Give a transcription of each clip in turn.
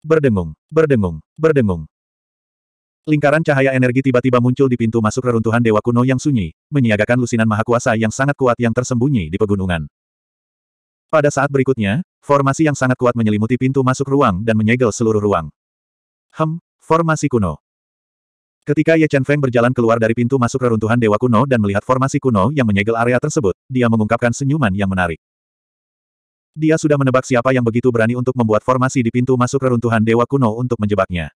Berdengung, berdengung, berdengung. Lingkaran cahaya energi tiba-tiba muncul di pintu masuk reruntuhan dewa kuno yang sunyi, menyiagakan lusinan maha kuasa yang sangat kuat yang tersembunyi di pegunungan. Pada saat berikutnya, formasi yang sangat kuat menyelimuti pintu masuk ruang dan menyegel seluruh ruang. Hem, formasi kuno. Ketika Ye Chen Feng berjalan keluar dari pintu masuk reruntuhan Dewa Kuno dan melihat formasi kuno yang menyegel area tersebut, dia mengungkapkan senyuman yang menarik. Dia sudah menebak siapa yang begitu berani untuk membuat formasi di pintu masuk reruntuhan Dewa Kuno untuk menjebaknya.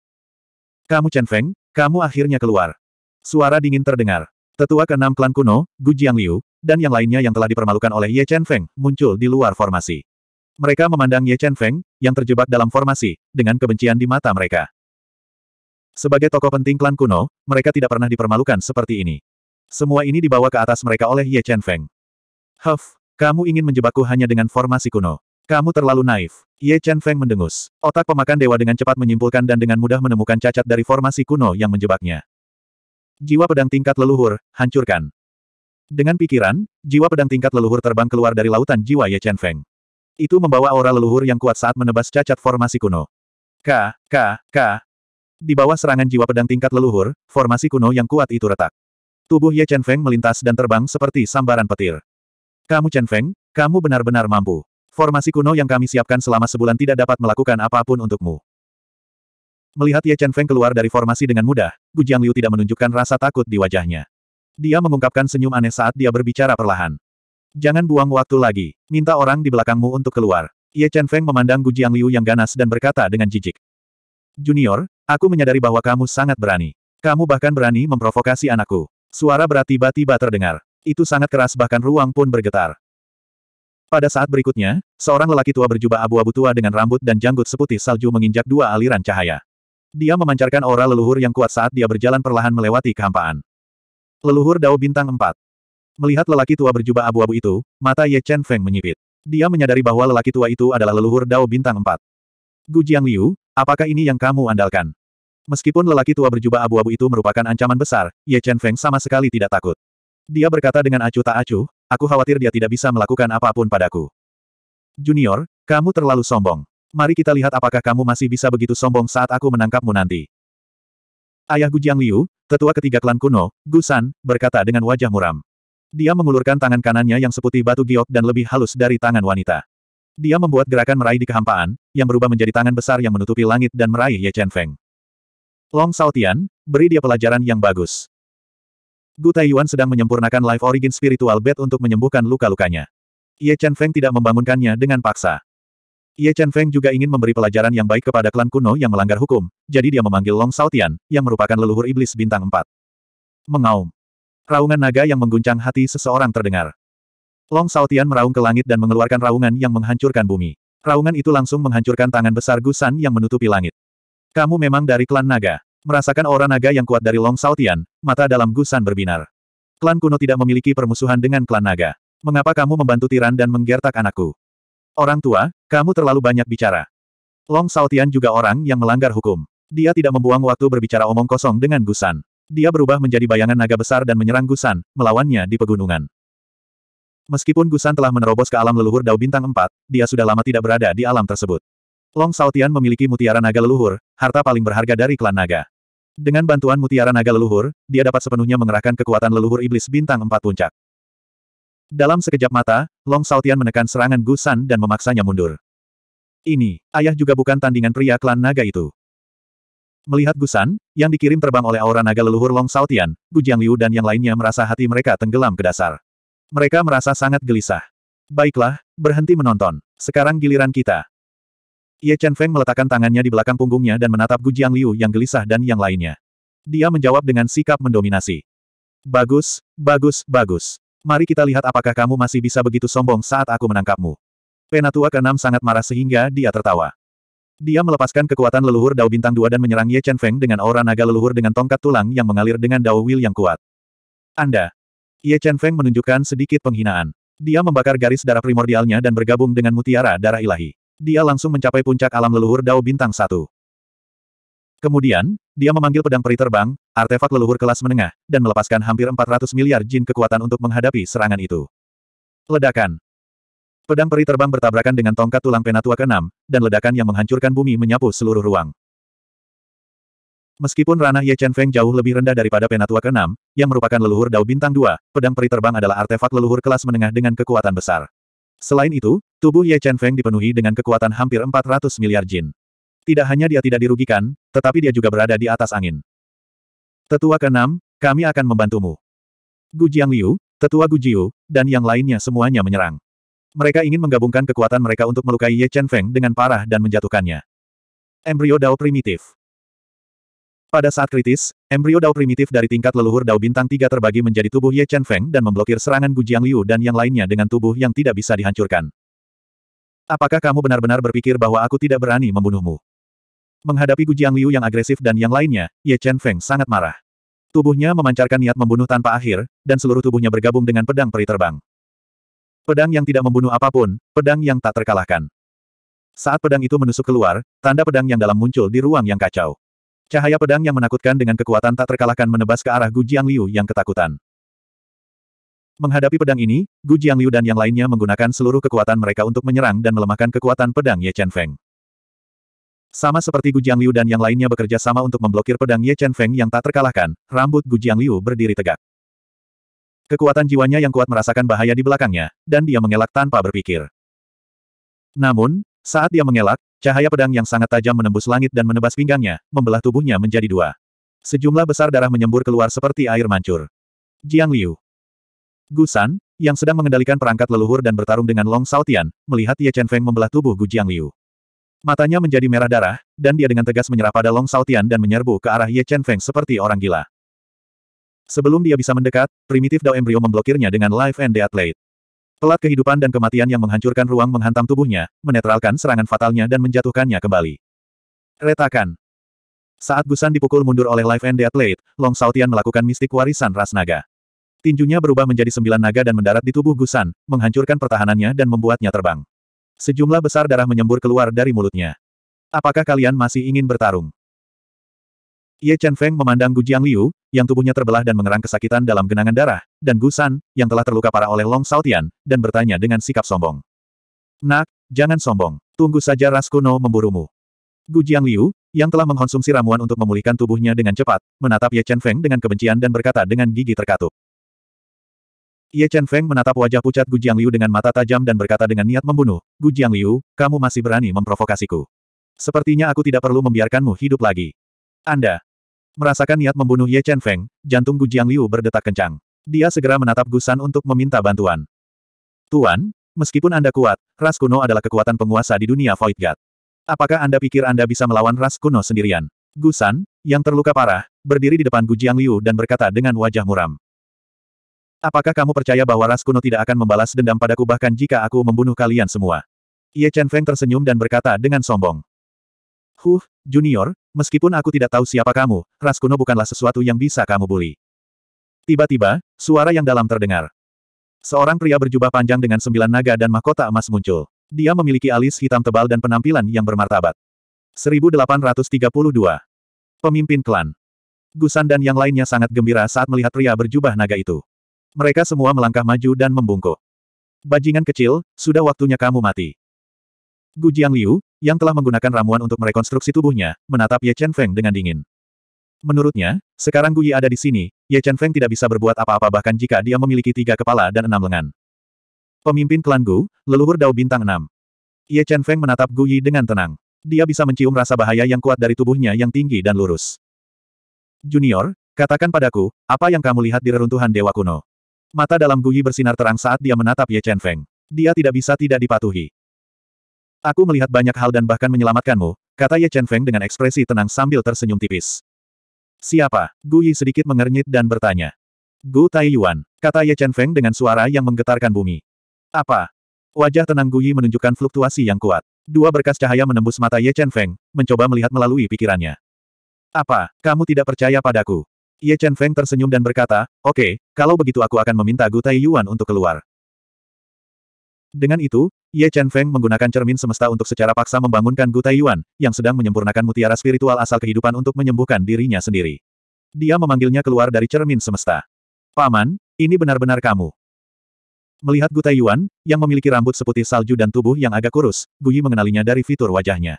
Kamu Chen Feng, kamu akhirnya keluar. Suara dingin terdengar. Tetua keenam klan kuno, Gu Jiang Liu, dan yang lainnya yang telah dipermalukan oleh Ye Chen Feng, muncul di luar formasi. Mereka memandang Ye Chen Feng, yang terjebak dalam formasi, dengan kebencian di mata mereka. Sebagai tokoh penting klan kuno, mereka tidak pernah dipermalukan seperti ini. Semua ini dibawa ke atas mereka oleh Ye Chen Feng. Huff, kamu ingin menjebakku hanya dengan formasi kuno. Kamu terlalu naif. Ye Chen Feng mendengus. Otak pemakan dewa dengan cepat menyimpulkan dan dengan mudah menemukan cacat dari formasi kuno yang menjebaknya. Jiwa pedang tingkat leluhur, hancurkan. Dengan pikiran, jiwa pedang tingkat leluhur terbang keluar dari lautan jiwa Ye Chen Feng. Itu membawa aura leluhur yang kuat saat menebas cacat formasi kuno. K, K, K, di bawah serangan jiwa pedang tingkat leluhur, formasi kuno yang kuat itu retak. Tubuh Ye Chen Feng melintas dan terbang seperti sambaran petir. Kamu Chen Feng, kamu benar-benar mampu. Formasi kuno yang kami siapkan selama sebulan tidak dapat melakukan apapun untukmu. Melihat Ye Chen Feng keluar dari formasi dengan mudah, Gu Jiang Liu tidak menunjukkan rasa takut di wajahnya. Dia mengungkapkan senyum aneh saat dia berbicara perlahan. Jangan buang waktu lagi, minta orang di belakangmu untuk keluar. Ye Chen Feng memandang Gu Jiang Liu yang ganas dan berkata dengan jijik. Junior, Aku menyadari bahwa kamu sangat berani. Kamu bahkan berani memprovokasi anakku. Suara berat tiba-tiba terdengar. Itu sangat keras bahkan ruang pun bergetar. Pada saat berikutnya, seorang lelaki tua berjubah abu-abu tua dengan rambut dan janggut seputih salju menginjak dua aliran cahaya. Dia memancarkan aura leluhur yang kuat saat dia berjalan perlahan melewati kehampaan. Leluhur Dao Bintang 4 Melihat lelaki tua berjubah abu-abu itu, mata Ye Chen Feng menyipit. Dia menyadari bahwa lelaki tua itu adalah leluhur Dao Bintang 4. Gu Jiang Liu, Apakah ini yang kamu andalkan? Meskipun lelaki tua berjubah abu-abu itu merupakan ancaman besar, Ye Chen Feng sama sekali tidak takut. Dia berkata dengan acuh tak acuh, aku khawatir dia tidak bisa melakukan apapun padaku. Junior, kamu terlalu sombong. Mari kita lihat apakah kamu masih bisa begitu sombong saat aku menangkapmu nanti. Ayah Gu Jiang Liu, tetua ketiga klan kuno, Gu San, berkata dengan wajah muram. Dia mengulurkan tangan kanannya yang seputih batu giok dan lebih halus dari tangan wanita. Dia membuat gerakan meraih di kehampaan, yang berubah menjadi tangan besar yang menutupi langit dan meraih Ye Chen Feng. Long Saotian, beri dia pelajaran yang bagus. Gu Taiyuan sedang menyempurnakan Life Origin Spiritual Bed untuk menyembuhkan luka-lukanya. Ye Chen Feng tidak membangunkannya dengan paksa. Ye Chen Feng juga ingin memberi pelajaran yang baik kepada klan kuno yang melanggar hukum, jadi dia memanggil Long Saotian, yang merupakan leluhur iblis bintang 4. Mengaum. Raungan naga yang mengguncang hati seseorang terdengar. Long Saotian meraung ke langit dan mengeluarkan raungan yang menghancurkan bumi. Raungan itu langsung menghancurkan tangan besar Gusan yang menutupi langit. Kamu memang dari klan naga. Merasakan aura naga yang kuat dari Long Saotian, mata dalam Gusan berbinar. Klan kuno tidak memiliki permusuhan dengan klan naga. Mengapa kamu membantu tiran dan menggertak anakku? Orang tua, kamu terlalu banyak bicara. Long Saotian juga orang yang melanggar hukum. Dia tidak membuang waktu berbicara omong kosong dengan Gusan. Dia berubah menjadi bayangan naga besar dan menyerang Gusan, melawannya di pegunungan. Meskipun Gusan telah menerobos ke alam leluhur Dao Bintang 4, dia sudah lama tidak berada di alam tersebut. Long Saotian memiliki mutiara naga leluhur, harta paling berharga dari klan naga. Dengan bantuan mutiara naga leluhur, dia dapat sepenuhnya mengerahkan kekuatan leluhur iblis bintang 4 puncak. Dalam sekejap mata, Long Saotian menekan serangan Gusan dan memaksanya mundur. Ini, ayah juga bukan tandingan pria klan naga itu. Melihat Gusan, yang dikirim terbang oleh aura naga leluhur Long Saotian, Gu Liu dan yang lainnya merasa hati mereka tenggelam ke dasar. Mereka merasa sangat gelisah. Baiklah, berhenti menonton. Sekarang giliran kita. Ye Chen Feng meletakkan tangannya di belakang punggungnya dan menatap Gu Jiang Liu yang gelisah dan yang lainnya. Dia menjawab dengan sikap mendominasi. Bagus, bagus, bagus. Mari kita lihat apakah kamu masih bisa begitu sombong saat aku menangkapmu. Penatua keenam sangat marah sehingga dia tertawa. Dia melepaskan kekuatan leluhur Dao Bintang Dua dan menyerang Ye Chen Feng dengan aura naga leluhur dengan tongkat tulang yang mengalir dengan Dao Will yang kuat. Anda, Ye Chen Feng menunjukkan sedikit penghinaan. Dia membakar garis darah primordialnya dan bergabung dengan mutiara darah ilahi. Dia langsung mencapai puncak alam leluhur Dao Bintang Satu. Kemudian, dia memanggil pedang peri terbang, artefak leluhur kelas menengah, dan melepaskan hampir 400 miliar jin kekuatan untuk menghadapi serangan itu. Ledakan, Pedang peri terbang bertabrakan dengan tongkat tulang penatua ke-6, dan ledakan yang menghancurkan bumi menyapu seluruh ruang. Meskipun ranah Ye Chen Feng jauh lebih rendah daripada penatua ke-6, yang merupakan leluhur Dao Bintang 2, pedang peri terbang adalah artefak leluhur kelas menengah dengan kekuatan besar. Selain itu, tubuh Ye Chen Feng dipenuhi dengan kekuatan hampir 400 miliar jin. Tidak hanya dia tidak dirugikan, tetapi dia juga berada di atas angin. Tetua ke-6, kami akan membantumu. Gu Jiang Liu, Tetua Gu Jiu, dan yang lainnya semuanya menyerang. Mereka ingin menggabungkan kekuatan mereka untuk melukai Ye Chen Feng dengan parah dan menjatuhkannya. Embryo Dao primitif. Pada saat kritis, embrio Dao primitif dari tingkat leluhur Dao bintang 3 terbagi menjadi tubuh Ye Chen Feng dan memblokir serangan Gu Jiang Liu dan yang lainnya dengan tubuh yang tidak bisa dihancurkan. Apakah kamu benar-benar berpikir bahwa aku tidak berani membunuhmu? Menghadapi Gu Jiang Liu yang agresif dan yang lainnya, Ye Chen Feng sangat marah. Tubuhnya memancarkan niat membunuh tanpa akhir, dan seluruh tubuhnya bergabung dengan pedang peri terbang. Pedang yang tidak membunuh apapun, pedang yang tak terkalahkan. Saat pedang itu menusuk keluar, tanda pedang yang dalam muncul di ruang yang kacau. Cahaya pedang yang menakutkan dengan kekuatan tak terkalahkan menebas ke arah Gu Jiangliu yang ketakutan. Menghadapi pedang ini, Gu Jiangliu dan yang lainnya menggunakan seluruh kekuatan mereka untuk menyerang dan melemahkan kekuatan pedang Ye Chen Feng. Sama seperti Gu Jiangliu dan yang lainnya bekerja sama untuk memblokir pedang Ye Chen Feng yang tak terkalahkan, rambut Gu Jiangliu berdiri tegak. Kekuatan jiwanya yang kuat merasakan bahaya di belakangnya, dan dia mengelak tanpa berpikir. Namun, saat dia mengelak, cahaya pedang yang sangat tajam menembus langit dan menebas pinggangnya, membelah tubuhnya menjadi dua. Sejumlah besar darah menyembur keluar seperti air mancur. Jiang Liu. Gusan, yang sedang mengendalikan perangkat leluhur dan bertarung dengan Long Saotian, melihat Ye Chen Feng membelah tubuh Gu Jiang Liu. Matanya menjadi merah darah, dan dia dengan tegas menyerah pada Long Saotian dan menyerbu ke arah Ye Chen Feng seperti orang gila. Sebelum dia bisa mendekat, primitif Dao Embryo memblokirnya dengan Life and Death Blade. Pelat kehidupan dan kematian yang menghancurkan ruang menghantam tubuhnya, menetralkan serangan fatalnya dan menjatuhkannya kembali. Retakan. Saat Gusan dipukul mundur oleh Life and Death Blade, Long Sautian melakukan mistik warisan ras naga. Tinjunya berubah menjadi sembilan naga dan mendarat di tubuh Gusan, menghancurkan pertahanannya dan membuatnya terbang. Sejumlah besar darah menyembur keluar dari mulutnya. Apakah kalian masih ingin bertarung? Ye Chen Feng memandang Gu Jiang Liu, yang tubuhnya terbelah dan mengerang kesakitan dalam genangan darah, dan Gu San, yang telah terluka parah oleh Long Saltian, dan bertanya dengan sikap sombong. Nak, jangan sombong. Tunggu saja ras kuno memburumu. Gu Jiang Liu, yang telah mengkonsumsi ramuan untuk memulihkan tubuhnya dengan cepat, menatap Ye Chen Feng dengan kebencian dan berkata dengan gigi terkatup. Ye Chen Feng menatap wajah pucat Gu Jiang Liu dengan mata tajam dan berkata dengan niat membunuh, Gu Jiang Liu, kamu masih berani memprovokasiku. Sepertinya aku tidak perlu membiarkanmu hidup lagi. Anda, Merasakan niat membunuh Ye Chen Feng, jantung Gu Jiang Liu berdetak kencang. Dia segera menatap Gusan untuk meminta bantuan. Tuan, meskipun Anda kuat, ras kuno adalah kekuatan penguasa di dunia Void God. Apakah Anda pikir Anda bisa melawan ras kuno sendirian? Gusan, yang terluka parah, berdiri di depan Gu Jiang Liu dan berkata dengan wajah muram. Apakah kamu percaya bahwa ras kuno tidak akan membalas dendam padaku bahkan jika aku membunuh kalian semua? Ye Chen Feng tersenyum dan berkata dengan sombong. Huh, Junior, meskipun aku tidak tahu siapa kamu, ras kuno bukanlah sesuatu yang bisa kamu bully. Tiba-tiba, suara yang dalam terdengar. Seorang pria berjubah panjang dengan sembilan naga dan mahkota emas muncul. Dia memiliki alis hitam tebal dan penampilan yang bermartabat. 1832. Pemimpin klan. Gusan dan yang lainnya sangat gembira saat melihat pria berjubah naga itu. Mereka semua melangkah maju dan membungkuk. Bajingan kecil, sudah waktunya kamu mati. Gu Jiang Liu, yang telah menggunakan ramuan untuk merekonstruksi tubuhnya, menatap Ye Chen Feng dengan dingin. Menurutnya, sekarang Gu Yi ada di sini, Ye Chen Feng tidak bisa berbuat apa-apa bahkan jika dia memiliki tiga kepala dan enam lengan. Pemimpin klan Gu, leluhur Dao Bintang 6. Ye Chen Feng menatap Gu Yi dengan tenang. Dia bisa mencium rasa bahaya yang kuat dari tubuhnya yang tinggi dan lurus. Junior, katakan padaku, apa yang kamu lihat di reruntuhan dewa kuno? Mata dalam Gu Yi bersinar terang saat dia menatap Ye Chen Feng. Dia tidak bisa tidak dipatuhi. Aku melihat banyak hal dan bahkan menyelamatkanmu, kata Ye Chen Feng dengan ekspresi tenang sambil tersenyum tipis. Siapa? Gu Yi sedikit mengernyit dan bertanya. Gu Taiyuan, kata Ye Chen Feng dengan suara yang menggetarkan bumi. Apa? Wajah tenang Gu Yi menunjukkan fluktuasi yang kuat. Dua berkas cahaya menembus mata Ye Chen Feng, mencoba melihat melalui pikirannya. Apa, kamu tidak percaya padaku? Ye Chen Feng tersenyum dan berkata, oke, okay, kalau begitu aku akan meminta Gu Taiyuan untuk keluar. Dengan itu, Ye Chen Feng menggunakan cermin semesta untuk secara paksa membangunkan Gu Yuan, yang sedang menyempurnakan mutiara spiritual asal kehidupan untuk menyembuhkan dirinya sendiri. Dia memanggilnya keluar dari cermin semesta. Paman, ini benar-benar kamu. Melihat Gu Yuan, yang memiliki rambut seputih salju dan tubuh yang agak kurus, Gu Yi mengenalinya dari fitur wajahnya.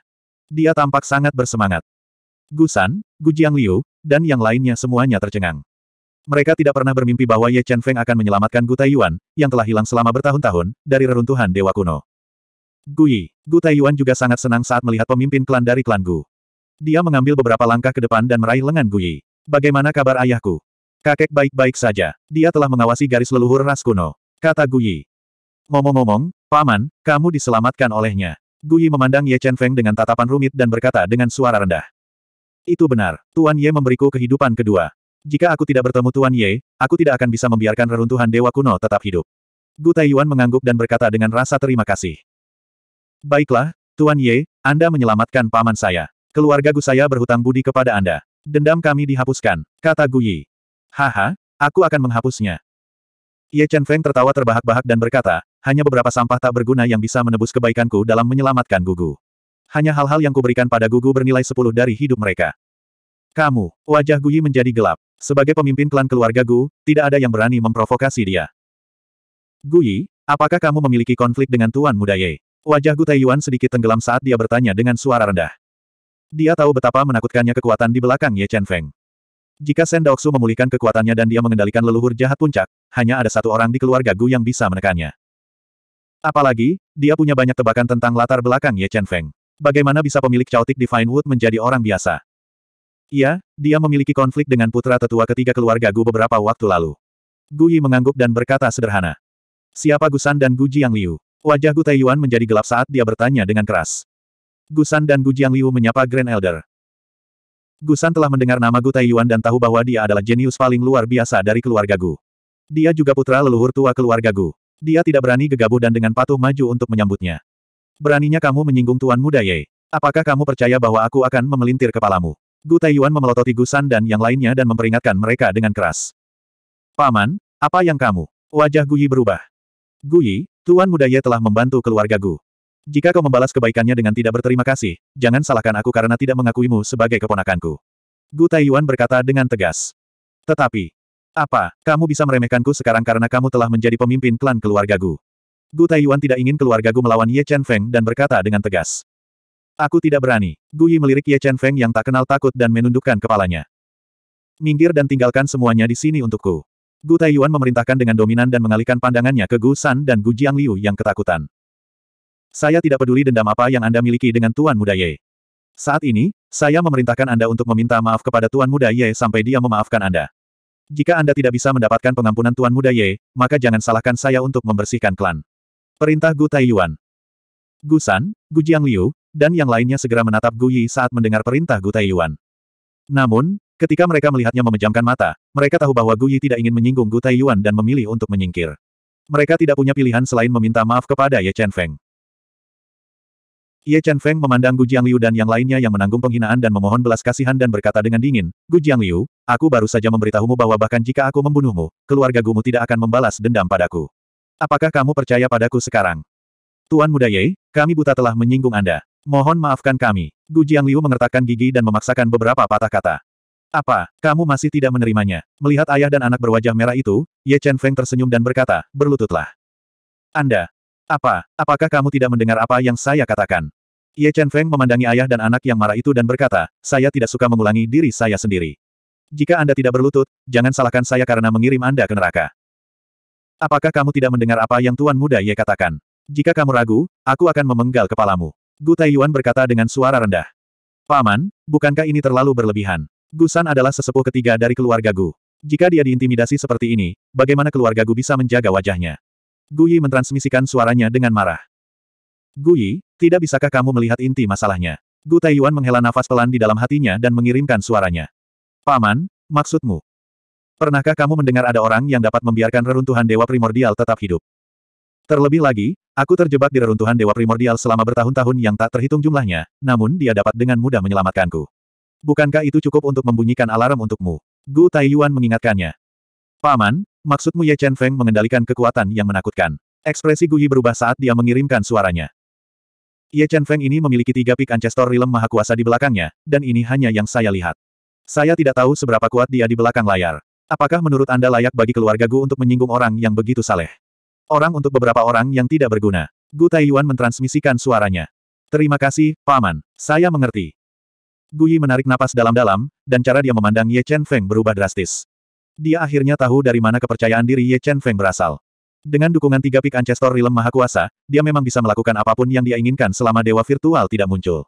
Dia tampak sangat bersemangat. Gu San, Gu Jiang Liu, dan yang lainnya semuanya tercengang. Mereka tidak pernah bermimpi bahwa Ye Chen Feng akan menyelamatkan Gu Taiyuan, yang telah hilang selama bertahun-tahun, dari reruntuhan Dewa Kuno. Gui, Gu Taiyuan juga sangat senang saat melihat pemimpin klan dari klan Gu. Dia mengambil beberapa langkah ke depan dan meraih lengan Gui. Bagaimana kabar ayahku? Kakek baik-baik saja. Dia telah mengawasi garis leluhur ras kuno. Kata Gui. Ngomong-ngomong, paman, kamu diselamatkan olehnya. Gui memandang Ye Chen Feng dengan tatapan rumit dan berkata dengan suara rendah. Itu benar, Tuan Ye memberiku kehidupan kedua. Jika aku tidak bertemu Tuan Ye, aku tidak akan bisa membiarkan reruntuhan Dewa Kuno tetap hidup. Gu Taiyuan mengangguk dan berkata dengan rasa terima kasih. Baiklah, Tuan Ye, Anda menyelamatkan paman saya. Keluarga Gu saya berhutang budi kepada Anda. Dendam kami dihapuskan, kata Gu Yi. Haha, aku akan menghapusnya. Ye Chen Feng tertawa terbahak-bahak dan berkata, hanya beberapa sampah tak berguna yang bisa menebus kebaikanku dalam menyelamatkan Gugu. Hanya hal-hal yang kuberikan pada Gugu bernilai sepuluh dari hidup mereka. Kamu, wajah Guyi menjadi gelap. Sebagai pemimpin klan keluarga Gu, tidak ada yang berani memprovokasi dia. Guyi, apakah kamu memiliki konflik dengan Tuan Muda Ye? Wajah Gu Taiyuan sedikit tenggelam saat dia bertanya dengan suara rendah. Dia tahu betapa menakutkannya kekuatan di belakang Ye Chen Feng. Jika Sen Daoksu memulihkan kekuatannya dan dia mengendalikan leluhur jahat puncak, hanya ada satu orang di keluarga Gu yang bisa menekannya. Apalagi, dia punya banyak tebakan tentang latar belakang Ye Chen Feng. Bagaimana bisa pemilik caotik Divine Wood menjadi orang biasa? Iya, dia memiliki konflik dengan putra tetua ketiga keluarga Gu beberapa waktu lalu. Gu Yi mengangguk dan berkata sederhana. Siapa Gusan dan Gu Jiang Liu? Wajah Gu Taiyuan menjadi gelap saat dia bertanya dengan keras. Gusan dan Gu Jiang Liu menyapa Grand Elder. Gusan telah mendengar nama Gu Taiyuan dan tahu bahwa dia adalah jenius paling luar biasa dari keluarga Gu. Dia juga putra leluhur tua keluarga Gu. Dia tidak berani gegabah dan dengan patuh maju untuk menyambutnya. Beraninya kamu menyinggung Tuan Muda Ye. Apakah kamu percaya bahwa aku akan memelintir kepalamu? Gu Taiyuan memelototi Gusan dan yang lainnya dan memperingatkan mereka dengan keras. Paman, apa yang kamu? Wajah Gu Yi berubah. Gu Yi, Tuan Muda Ye telah membantu keluarga Gu. Jika kau membalas kebaikannya dengan tidak berterima kasih, jangan salahkan aku karena tidak mengakuimu sebagai keponakanku. Gu Taiyuan berkata dengan tegas. Tetapi, apa, kamu bisa meremehkanku sekarang karena kamu telah menjadi pemimpin klan keluarga Gu? Gu Taiyuan tidak ingin keluarga Gu melawan Ye Chen Feng dan berkata dengan tegas. Aku tidak berani. Guyi melirik Ye Chen Feng yang tak kenal takut dan menundukkan kepalanya. Minggir dan tinggalkan semuanya di sini untukku. Gu Taiyuan memerintahkan dengan dominan dan mengalihkan pandangannya ke Gu San dan Gu Jiang Liu yang ketakutan. Saya tidak peduli dendam apa yang Anda miliki dengan Tuan Muda Ye. Saat ini, saya memerintahkan Anda untuk meminta maaf kepada Tuan Muda Ye sampai dia memaafkan Anda. Jika Anda tidak bisa mendapatkan pengampunan Tuan Muda Ye, maka jangan salahkan saya untuk membersihkan klan. Perintah Gu Taiyuan. Gu San, Gu Jiang Liu, dan yang lainnya segera menatap Gu Yi saat mendengar perintah Gu Yuan. Namun, ketika mereka melihatnya memejamkan mata, mereka tahu bahwa Gu Yi tidak ingin menyinggung Gu Yuan dan memilih untuk menyingkir. Mereka tidak punya pilihan selain meminta maaf kepada Ye Chen Feng. Ye Chen Feng memandang Gu Jiang Liu dan yang lainnya yang menanggung penghinaan dan memohon belas kasihan dan berkata dengan dingin, Gu Jiang Liu, aku baru saja memberitahumu bahwa bahkan jika aku membunuhmu, keluarga Gumu tidak akan membalas dendam padaku. Apakah kamu percaya padaku sekarang? Tuan Muda Ye, kami buta telah menyinggung Anda. Mohon maafkan kami. Gu Jiang Liu mengertakkan gigi dan memaksakan beberapa patah kata. Apa, kamu masih tidak menerimanya? Melihat ayah dan anak berwajah merah itu, Ye Chen Feng tersenyum dan berkata, berlututlah. Anda. Apa, apakah kamu tidak mendengar apa yang saya katakan? Ye Chen Feng memandangi ayah dan anak yang marah itu dan berkata, saya tidak suka mengulangi diri saya sendiri. Jika Anda tidak berlutut, jangan salahkan saya karena mengirim Anda ke neraka. Apakah kamu tidak mendengar apa yang Tuan Muda Ye katakan? Jika kamu ragu, aku akan memenggal kepalamu. Gu Taiyuan berkata dengan suara rendah. Paman, bukankah ini terlalu berlebihan? Gusan adalah sesepuh ketiga dari keluarga Gu. Jika dia diintimidasi seperti ini, bagaimana keluarga Gu bisa menjaga wajahnya? Gu Yi mentransmisikan suaranya dengan marah. Gu Yi, tidak bisakah kamu melihat inti masalahnya? Gu Taiyuan menghela nafas pelan di dalam hatinya dan mengirimkan suaranya. Paman, maksudmu? Pernahkah kamu mendengar ada orang yang dapat membiarkan reruntuhan dewa primordial tetap hidup? Terlebih lagi, Aku terjebak di reruntuhan dewa primordial selama bertahun-tahun yang tak terhitung jumlahnya, namun dia dapat dengan mudah menyelamatkanku. Bukankah itu cukup untuk membunyikan alarm untukmu? Gu Taiyuan mengingatkannya. Paman, maksudmu Ye Chen Feng mengendalikan kekuatan yang menakutkan. Ekspresi Guyi berubah saat dia mengirimkan suaranya. Ye Chen Feng ini memiliki tiga pik Ancestor Realm Maha Kuasa di belakangnya, dan ini hanya yang saya lihat. Saya tidak tahu seberapa kuat dia di belakang layar. Apakah menurut Anda layak bagi keluarga Gu untuk menyinggung orang yang begitu saleh? Orang untuk beberapa orang yang tidak berguna. Gu Taiyuan mentransmisikan suaranya. Terima kasih, Paman. Saya mengerti. Guyi menarik napas dalam-dalam, dan cara dia memandang Ye Chen Feng berubah drastis. Dia akhirnya tahu dari mana kepercayaan diri Ye Chen Feng berasal. Dengan dukungan tiga pik Ancestor Realm Maha Kuasa, dia memang bisa melakukan apapun yang dia inginkan selama dewa virtual tidak muncul.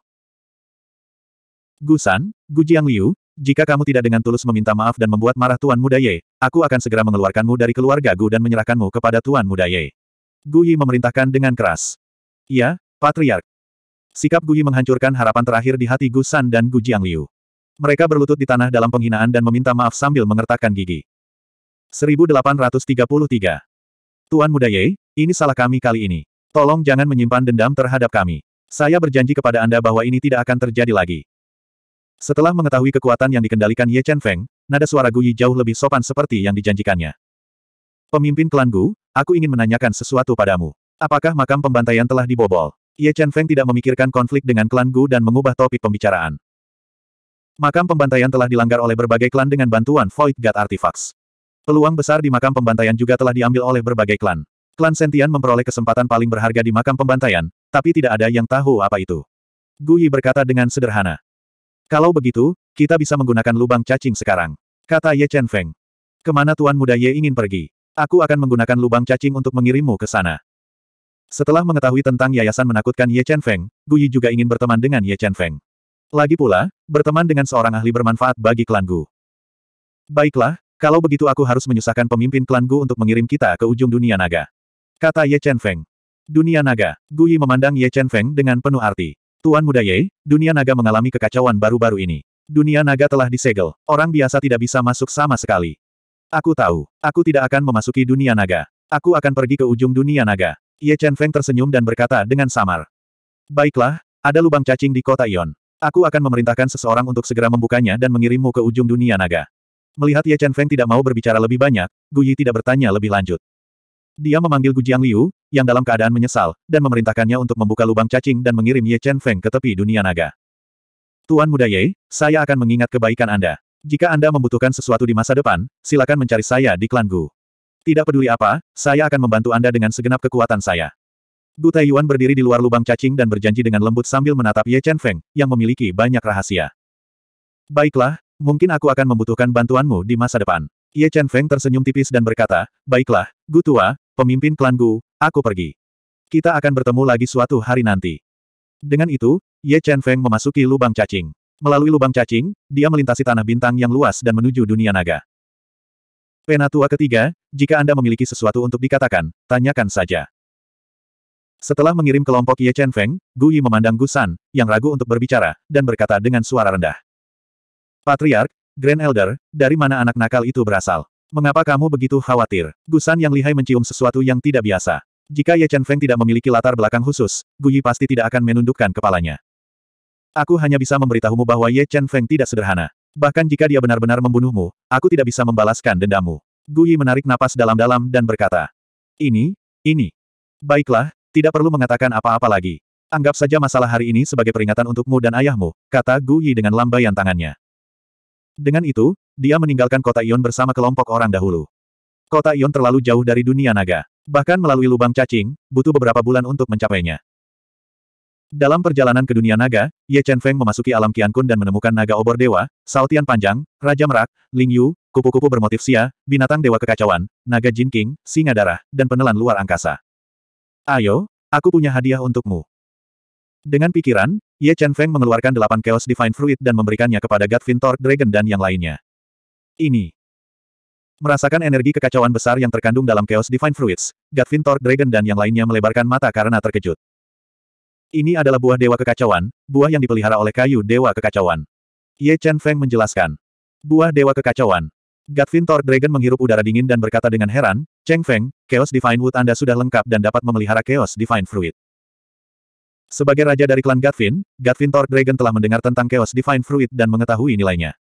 Gu San, Gu Jiang Liu, jika kamu tidak dengan tulus meminta maaf dan membuat marah Tuan Muda Ye, aku akan segera mengeluarkanmu dari keluarga Gu dan menyerahkanmu kepada Tuan Muda Ye. Gu Yi memerintahkan dengan keras. Ya, Patriark. Sikap Gu Yi menghancurkan harapan terakhir di hati Gu San dan Gu Jiang Liu. Mereka berlutut di tanah dalam penghinaan dan meminta maaf sambil mengertakkan gigi. 1833. Tuan Muda Ye, ini salah kami kali ini. Tolong jangan menyimpan dendam terhadap kami. Saya berjanji kepada Anda bahwa ini tidak akan terjadi lagi. Setelah mengetahui kekuatan yang dikendalikan Ye Chen Feng, nada suara Gu Yi jauh lebih sopan seperti yang dijanjikannya. Pemimpin klan Gu, aku ingin menanyakan sesuatu padamu. Apakah makam pembantaian telah dibobol? Ye Chen Feng tidak memikirkan konflik dengan klan Gu dan mengubah topik pembicaraan. Makam pembantaian telah dilanggar oleh berbagai klan dengan bantuan Void God Artifacts. Peluang besar di makam pembantaian juga telah diambil oleh berbagai klan. Klan Sentian memperoleh kesempatan paling berharga di makam pembantaian, tapi tidak ada yang tahu apa itu. Gu Yi berkata dengan sederhana. Kalau begitu, kita bisa menggunakan lubang cacing sekarang. Kata Ye Chen Feng. Kemana Tuan Muda Ye ingin pergi? Aku akan menggunakan lubang cacing untuk mengirimmu ke sana. Setelah mengetahui tentang yayasan menakutkan Ye Chen Feng, Gu Yi juga ingin berteman dengan Ye Chen Feng. Lagi pula, berteman dengan seorang ahli bermanfaat bagi klan Gu. Baiklah, kalau begitu aku harus menyusahkan pemimpin klan Gu untuk mengirim kita ke ujung dunia naga. Kata Ye Chen Feng. Dunia naga, Gu Yi memandang Ye Chen Feng dengan penuh arti. Tuan Muda Ye, dunia naga mengalami kekacauan baru-baru ini. Dunia naga telah disegel, orang biasa tidak bisa masuk sama sekali. Aku tahu, aku tidak akan memasuki dunia naga. Aku akan pergi ke ujung dunia naga. Ye Chen Feng tersenyum dan berkata dengan samar. Baiklah, ada lubang cacing di kota Ion. Aku akan memerintahkan seseorang untuk segera membukanya dan mengirimmu ke ujung dunia naga. Melihat Ye Chen Feng tidak mau berbicara lebih banyak, Gu Yi tidak bertanya lebih lanjut. Dia memanggil Gu Gujiang Liu, yang dalam keadaan menyesal, dan memerintahkannya untuk membuka lubang cacing dan mengirim Ye Chen Feng ke tepi dunia naga. Tuan Muda Ye, saya akan mengingat kebaikan Anda. Jika Anda membutuhkan sesuatu di masa depan, silakan mencari saya di klan Gu. Tidak peduli apa, saya akan membantu Anda dengan segenap kekuatan saya. Gu Taiyuan berdiri di luar lubang cacing dan berjanji dengan lembut sambil menatap Ye Chen Feng, yang memiliki banyak rahasia. Baiklah, mungkin aku akan membutuhkan bantuanmu di masa depan. Ye Chen Feng tersenyum tipis dan berkata, Baiklah, Gu Tua, pemimpin klan Gu, aku pergi. Kita akan bertemu lagi suatu hari nanti. Dengan itu, Ye Chen Feng memasuki lubang cacing. Melalui lubang cacing, dia melintasi tanah bintang yang luas dan menuju dunia naga. Penatua ketiga, jika Anda memiliki sesuatu untuk dikatakan, tanyakan saja. Setelah mengirim kelompok Ye Chen Feng, Gu Yi memandang Gu San, yang ragu untuk berbicara, dan berkata dengan suara rendah. Patriark, Grand Elder, dari mana anak nakal itu berasal? Mengapa kamu begitu khawatir? Gusan yang lihai mencium sesuatu yang tidak biasa. Jika Ye Chen Feng tidak memiliki latar belakang khusus, Guyi pasti tidak akan menundukkan kepalanya. Aku hanya bisa memberitahumu bahwa Ye Chen Feng tidak sederhana. Bahkan jika dia benar-benar membunuhmu, aku tidak bisa membalaskan dendammu. Guyi menarik napas dalam-dalam dan berkata. Ini, ini. Baiklah, tidak perlu mengatakan apa-apa lagi. Anggap saja masalah hari ini sebagai peringatan untukmu dan ayahmu, kata Guyi dengan lambaian tangannya. Dengan itu, dia meninggalkan kota Ion bersama kelompok orang dahulu. Kota Ion terlalu jauh dari dunia naga. Bahkan melalui lubang cacing, butuh beberapa bulan untuk mencapainya. Dalam perjalanan ke dunia naga, Ye Chen Feng memasuki alam Kun dan menemukan naga obor dewa, Saltian Panjang, Raja Merak, Ling Yu, kupu-kupu bermotif sia, binatang dewa kekacauan, naga Jin King, singa darah, dan penelan luar angkasa. Ayo, aku punya hadiah untukmu. Dengan pikiran, Ye Chen Feng mengeluarkan delapan Chaos Divine Fruit dan memberikannya kepada God Vintor Dragon dan yang lainnya ini. Merasakan energi kekacauan besar yang terkandung dalam Chaos Divine Fruits, Godfin Dragon dan yang lainnya melebarkan mata karena terkejut. Ini adalah buah dewa kekacauan, buah yang dipelihara oleh kayu dewa kekacauan. Ye Chen Feng menjelaskan. Buah dewa kekacauan. Godfin Dragon menghirup udara dingin dan berkata dengan heran, Cheng Feng, Chaos Divine Wood Anda sudah lengkap dan dapat memelihara Chaos Divine Fruit. Sebagai raja dari klan Godfin, Godfin Dragon telah mendengar tentang Chaos Divine Fruit dan mengetahui nilainya.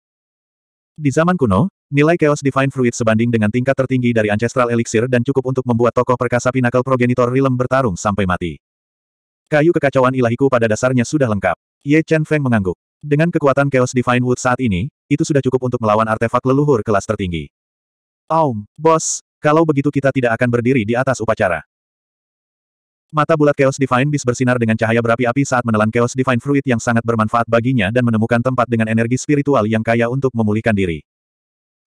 Di zaman kuno, nilai Chaos Divine Fruit sebanding dengan tingkat tertinggi dari Ancestral Elixir dan cukup untuk membuat tokoh perkasa Pinnacle Progenitor Realm bertarung sampai mati. Kayu kekacauan ilahiku pada dasarnya sudah lengkap. Ye Chen Feng mengangguk. Dengan kekuatan Chaos Divine Wood saat ini, itu sudah cukup untuk melawan artefak leluhur kelas tertinggi. Aum, bos, kalau begitu kita tidak akan berdiri di atas upacara. Mata bulat Chaos Divine Beast bersinar dengan cahaya berapi-api saat menelan Chaos Divine Fruit yang sangat bermanfaat baginya dan menemukan tempat dengan energi spiritual yang kaya untuk memulihkan diri.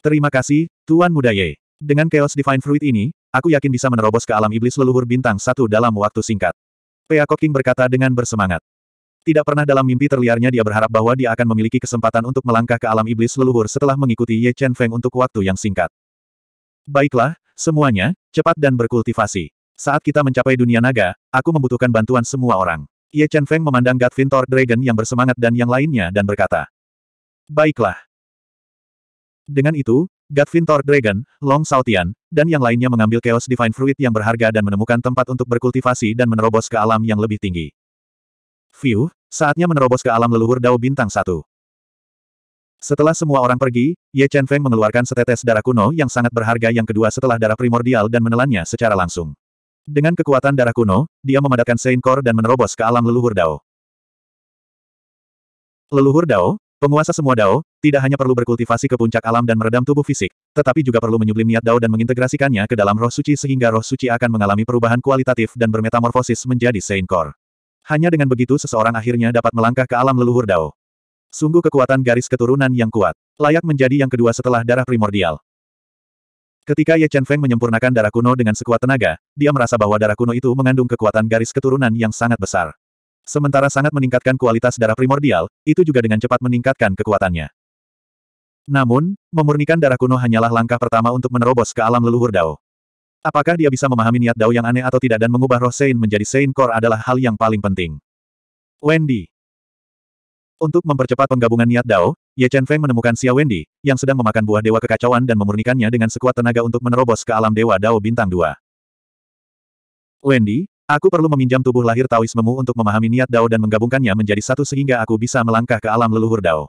Terima kasih, Tuan Muda Ye. Dengan Chaos Divine Fruit ini, aku yakin bisa menerobos ke alam iblis leluhur bintang satu dalam waktu singkat. Pea Koking berkata dengan bersemangat. Tidak pernah dalam mimpi terliarnya dia berharap bahwa dia akan memiliki kesempatan untuk melangkah ke alam iblis leluhur setelah mengikuti Ye Chen Feng untuk waktu yang singkat. Baiklah, semuanya, cepat dan berkultivasi. Saat kita mencapai dunia naga, aku membutuhkan bantuan semua orang. Ye Chen Feng memandang Godfin Thor Dragon yang bersemangat dan yang lainnya dan berkata, Baiklah. Dengan itu, Godfin Thor Dragon, Long Saotian, dan yang lainnya mengambil Chaos Divine Fruit yang berharga dan menemukan tempat untuk berkultivasi dan menerobos ke alam yang lebih tinggi. View, saatnya menerobos ke alam leluhur Dao Bintang Satu. Setelah semua orang pergi, Ye Chen Feng mengeluarkan setetes darah kuno yang sangat berharga yang kedua setelah darah primordial dan menelannya secara langsung. Dengan kekuatan darah kuno, dia memadatkan Saint Core dan menerobos ke alam leluhur Dao. Leluhur Dao, penguasa semua Dao, tidak hanya perlu berkultivasi ke puncak alam dan meredam tubuh fisik, tetapi juga perlu menyublim niat Dao dan mengintegrasikannya ke dalam roh suci sehingga roh suci akan mengalami perubahan kualitatif dan bermetamorfosis menjadi Saint Core. Hanya dengan begitu seseorang akhirnya dapat melangkah ke alam leluhur Dao. Sungguh kekuatan garis keturunan yang kuat, layak menjadi yang kedua setelah darah primordial. Ketika Ye Chen Feng menyempurnakan darah kuno dengan sekuat tenaga, dia merasa bahwa darah kuno itu mengandung kekuatan garis keturunan yang sangat besar. Sementara sangat meningkatkan kualitas darah primordial, itu juga dengan cepat meningkatkan kekuatannya. Namun, memurnikan darah kuno hanyalah langkah pertama untuk menerobos ke alam leluhur Dao. Apakah dia bisa memahami niat Dao yang aneh atau tidak dan mengubah roh Sein menjadi Sein Core adalah hal yang paling penting. Wendy Untuk mempercepat penggabungan niat Dao, Ye Chen Feng menemukan Xia Wendy, yang sedang memakan buah dewa kekacauan dan memurnikannya dengan sekuat tenaga untuk menerobos ke alam dewa Dao Bintang 2. Wendy, aku perlu meminjam tubuh lahir Taoismemu untuk memahami niat Dao dan menggabungkannya menjadi satu sehingga aku bisa melangkah ke alam leluhur Dao.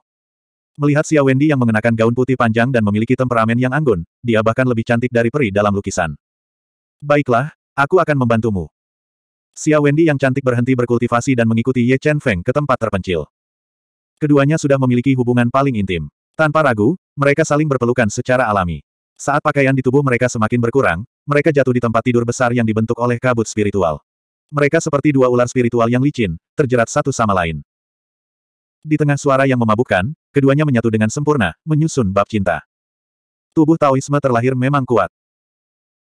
Melihat Xia Wendy yang mengenakan gaun putih panjang dan memiliki temperamen yang anggun, dia bahkan lebih cantik dari peri dalam lukisan. Baiklah, aku akan membantumu. Xia Wendy yang cantik berhenti berkultivasi dan mengikuti Ye Chen Feng ke tempat terpencil. Keduanya sudah memiliki hubungan paling intim. Tanpa ragu, mereka saling berpelukan secara alami. Saat pakaian di tubuh mereka semakin berkurang, mereka jatuh di tempat tidur besar yang dibentuk oleh kabut spiritual. Mereka seperti dua ular spiritual yang licin, terjerat satu sama lain. Di tengah suara yang memabukkan, keduanya menyatu dengan sempurna, menyusun bab cinta. Tubuh Taoisme terlahir memang kuat.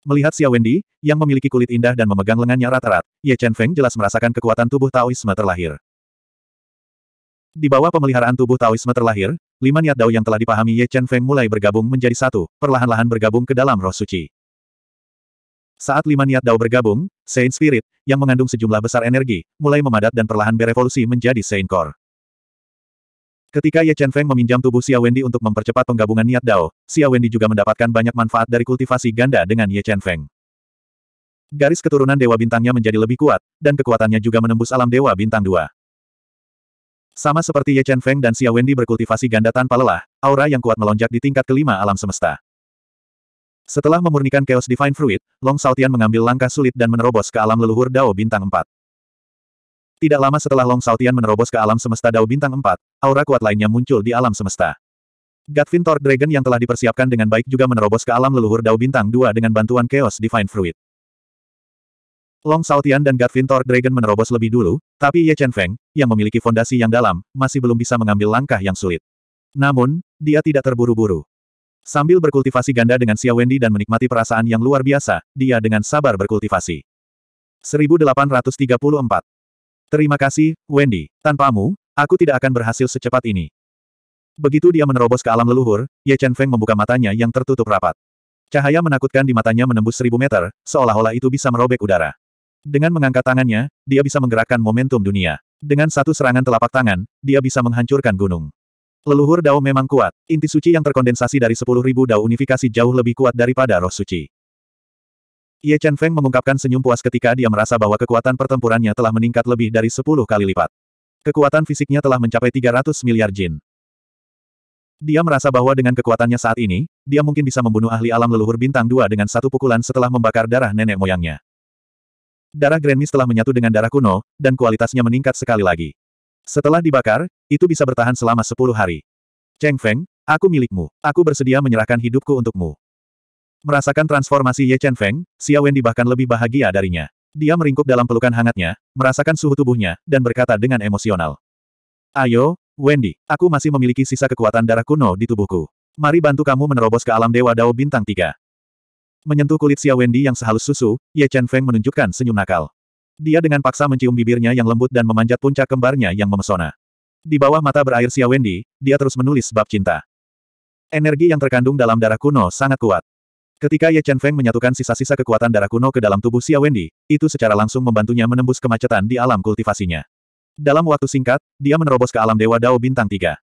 Melihat Xia Wendy, yang memiliki kulit indah dan memegang lengannya rata-rat, Ye Chen Feng jelas merasakan kekuatan tubuh Taoisme terlahir. Di bawah pemeliharaan tubuh Taoisme terlahir, lima niat Dao yang telah dipahami Ye Chen Feng mulai bergabung menjadi satu, perlahan-lahan bergabung ke dalam roh suci. Saat lima niat Dao bergabung, Saint Spirit, yang mengandung sejumlah besar energi, mulai memadat dan perlahan berevolusi menjadi Saint Core. Ketika Ye Chen Feng meminjam tubuh Xia Wendy untuk mempercepat penggabungan niat Dao, Xia Wendy juga mendapatkan banyak manfaat dari kultivasi ganda dengan Ye Chen Feng. Garis keturunan Dewa Bintangnya menjadi lebih kuat, dan kekuatannya juga menembus alam Dewa Bintang 2. Sama seperti Ye Chen Feng dan Xia Wendy berkultivasi ganda tanpa lelah, aura yang kuat melonjak di tingkat kelima alam semesta. Setelah memurnikan Chaos Divine Fruit, Long Saltian mengambil langkah sulit dan menerobos ke alam leluhur Dao Bintang 4. Tidak lama setelah Long Saltian menerobos ke alam semesta Dao Bintang 4, aura kuat lainnya muncul di alam semesta. Gatvin Thor Dragon yang telah dipersiapkan dengan baik juga menerobos ke alam leluhur Dao Bintang 2 dengan bantuan Chaos Divine Fruit. Long Saotian dan Garvin Thor Dragon menerobos lebih dulu, tapi Ye Chen Feng, yang memiliki fondasi yang dalam, masih belum bisa mengambil langkah yang sulit. Namun, dia tidak terburu-buru. Sambil berkultivasi ganda dengan Xia Wendy dan menikmati perasaan yang luar biasa, dia dengan sabar berkultivasi. 1834. Terima kasih, Wendy. Tanpamu, aku tidak akan berhasil secepat ini. Begitu dia menerobos ke alam leluhur, Ye Chen Feng membuka matanya yang tertutup rapat. Cahaya menakutkan di matanya menembus seribu meter, seolah-olah itu bisa merobek udara. Dengan mengangkat tangannya, dia bisa menggerakkan momentum dunia. Dengan satu serangan telapak tangan, dia bisa menghancurkan gunung. Leluhur Dao memang kuat. Inti suci yang terkondensasi dari 10.000 Dao unifikasi jauh lebih kuat daripada roh suci. Ye Chen Feng mengungkapkan senyum puas ketika dia merasa bahwa kekuatan pertempurannya telah meningkat lebih dari 10 kali lipat. Kekuatan fisiknya telah mencapai 300 miliar jin. Dia merasa bahwa dengan kekuatannya saat ini, dia mungkin bisa membunuh ahli alam leluhur bintang dua dengan satu pukulan setelah membakar darah nenek moyangnya. Darah Mist telah menyatu dengan darah kuno, dan kualitasnya meningkat sekali lagi. Setelah dibakar, itu bisa bertahan selama 10 hari. Cheng Feng, aku milikmu. Aku bersedia menyerahkan hidupku untukmu. Merasakan transformasi Ye Chen Feng, Xia Wen bahkan lebih bahagia darinya. Dia meringkuk dalam pelukan hangatnya, merasakan suhu tubuhnya, dan berkata dengan emosional. Ayo, Wendy, aku masih memiliki sisa kekuatan darah kuno di tubuhku. Mari bantu kamu menerobos ke alam Dewa Dao Bintang 3. Menyentuh kulit Xia Wendy yang sehalus susu, Ye Chen Feng menunjukkan senyum nakal. Dia dengan paksa mencium bibirnya yang lembut dan memanjat puncak kembarnya yang memesona. Di bawah mata berair Xia Wendy, dia terus menulis bab cinta. Energi yang terkandung dalam darah kuno sangat kuat. Ketika Ye Chen Feng menyatukan sisa-sisa kekuatan darah kuno ke dalam tubuh Xia Wendy, itu secara langsung membantunya menembus kemacetan di alam kultivasinya. Dalam waktu singkat, dia menerobos ke alam Dewa Dao Bintang 3.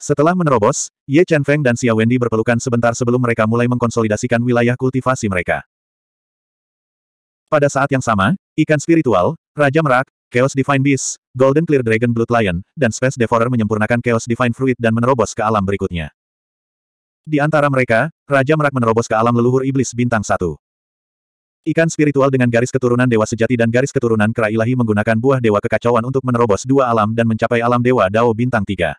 Setelah menerobos, Ye Chen Feng dan Xia Wendy berpelukan sebentar sebelum mereka mulai mengkonsolidasikan wilayah kultivasi mereka. Pada saat yang sama, ikan spiritual, Raja Merak, Chaos Divine Beast, Golden Clear Dragon Blood Lion, dan Space Devourer menyempurnakan Chaos Divine Fruit dan menerobos ke alam berikutnya. Di antara mereka, Raja Merak menerobos ke alam leluhur iblis bintang satu. Ikan spiritual dengan garis keturunan dewa sejati dan garis keturunan kera ilahi menggunakan buah dewa kekacauan untuk menerobos dua alam dan mencapai alam dewa Dao bintang tiga.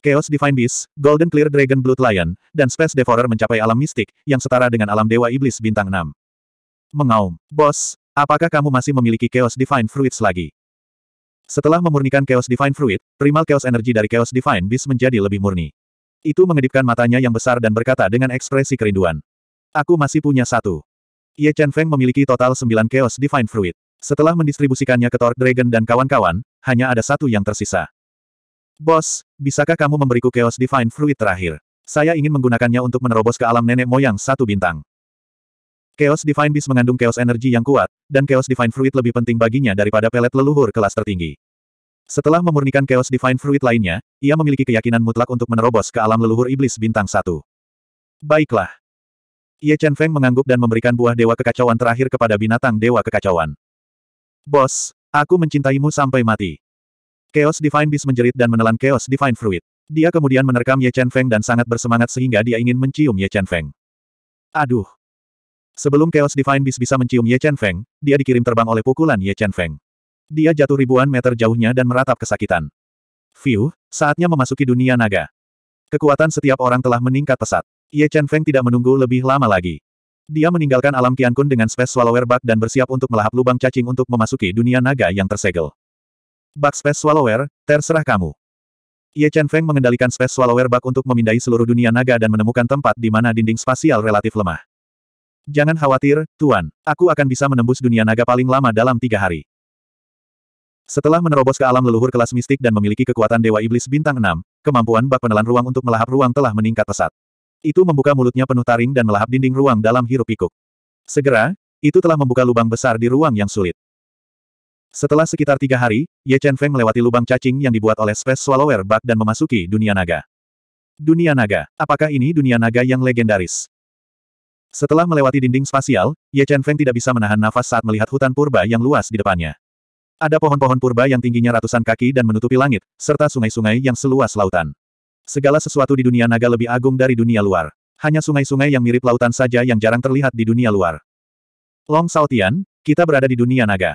Chaos Divine Beast, Golden Clear Dragon Blood Lion, dan Space Devourer mencapai alam mistik, yang setara dengan alam Dewa Iblis Bintang 6. Mengaum. Bos, apakah kamu masih memiliki Chaos Divine Fruits lagi? Setelah memurnikan Chaos Divine Fruit, primal Chaos Energy dari Chaos Divine Beast menjadi lebih murni. Itu mengedipkan matanya yang besar dan berkata dengan ekspresi kerinduan. Aku masih punya satu. Ye Chen Feng memiliki total 9 Chaos Divine Fruit. Setelah mendistribusikannya ke Thor Dragon dan kawan-kawan, hanya ada satu yang tersisa. Bos, bisakah kamu memberiku Chaos Divine Fruit terakhir? Saya ingin menggunakannya untuk menerobos ke alam nenek moyang satu bintang. Chaos Divine Beast mengandung Chaos Energy yang kuat, dan Chaos Divine Fruit lebih penting baginya daripada pelet leluhur kelas tertinggi. Setelah memurnikan Chaos Divine Fruit lainnya, ia memiliki keyakinan mutlak untuk menerobos ke alam leluhur iblis bintang satu. Baiklah. Ye Chen Feng mengangguk dan memberikan buah dewa kekacauan terakhir kepada binatang dewa kekacauan. Bos, aku mencintaimu sampai mati. Chaos Divine Beast menjerit dan menelan Chaos Divine Fruit. Dia kemudian menerkam Ye Chen Feng dan sangat bersemangat sehingga dia ingin mencium Ye Chen Feng. Aduh. Sebelum Chaos Divine Beast bisa mencium Ye Chen Feng, dia dikirim terbang oleh pukulan Ye Chen Feng. Dia jatuh ribuan meter jauhnya dan meratap kesakitan. View. saatnya memasuki dunia naga. Kekuatan setiap orang telah meningkat pesat. Ye Chen Feng tidak menunggu lebih lama lagi. Dia meninggalkan alam Qiankun dengan Space Swallower Bug dan bersiap untuk melahap lubang cacing untuk memasuki dunia naga yang tersegel. Bak Space Swallower, terserah kamu. Ye Chen Feng mengendalikan Space Swallower bak untuk memindai seluruh dunia naga dan menemukan tempat di mana dinding spasial relatif lemah. Jangan khawatir, Tuan. Aku akan bisa menembus dunia naga paling lama dalam tiga hari. Setelah menerobos ke alam leluhur kelas mistik dan memiliki kekuatan Dewa Iblis Bintang 6, kemampuan bak penelan ruang untuk melahap ruang telah meningkat pesat. Itu membuka mulutnya penuh taring dan melahap dinding ruang dalam hirup-pikuk. Segera, itu telah membuka lubang besar di ruang yang sulit. Setelah sekitar tiga hari, Ye Chen Feng melewati lubang cacing yang dibuat oleh Space Swallower Bug dan memasuki dunia naga. Dunia naga, apakah ini dunia naga yang legendaris? Setelah melewati dinding spasial, Ye Chen Feng tidak bisa menahan nafas saat melihat hutan purba yang luas di depannya. Ada pohon-pohon purba yang tingginya ratusan kaki dan menutupi langit, serta sungai-sungai yang seluas lautan. Segala sesuatu di dunia naga lebih agung dari dunia luar. Hanya sungai-sungai yang mirip lautan saja yang jarang terlihat di dunia luar. Long Saotian, kita berada di dunia naga.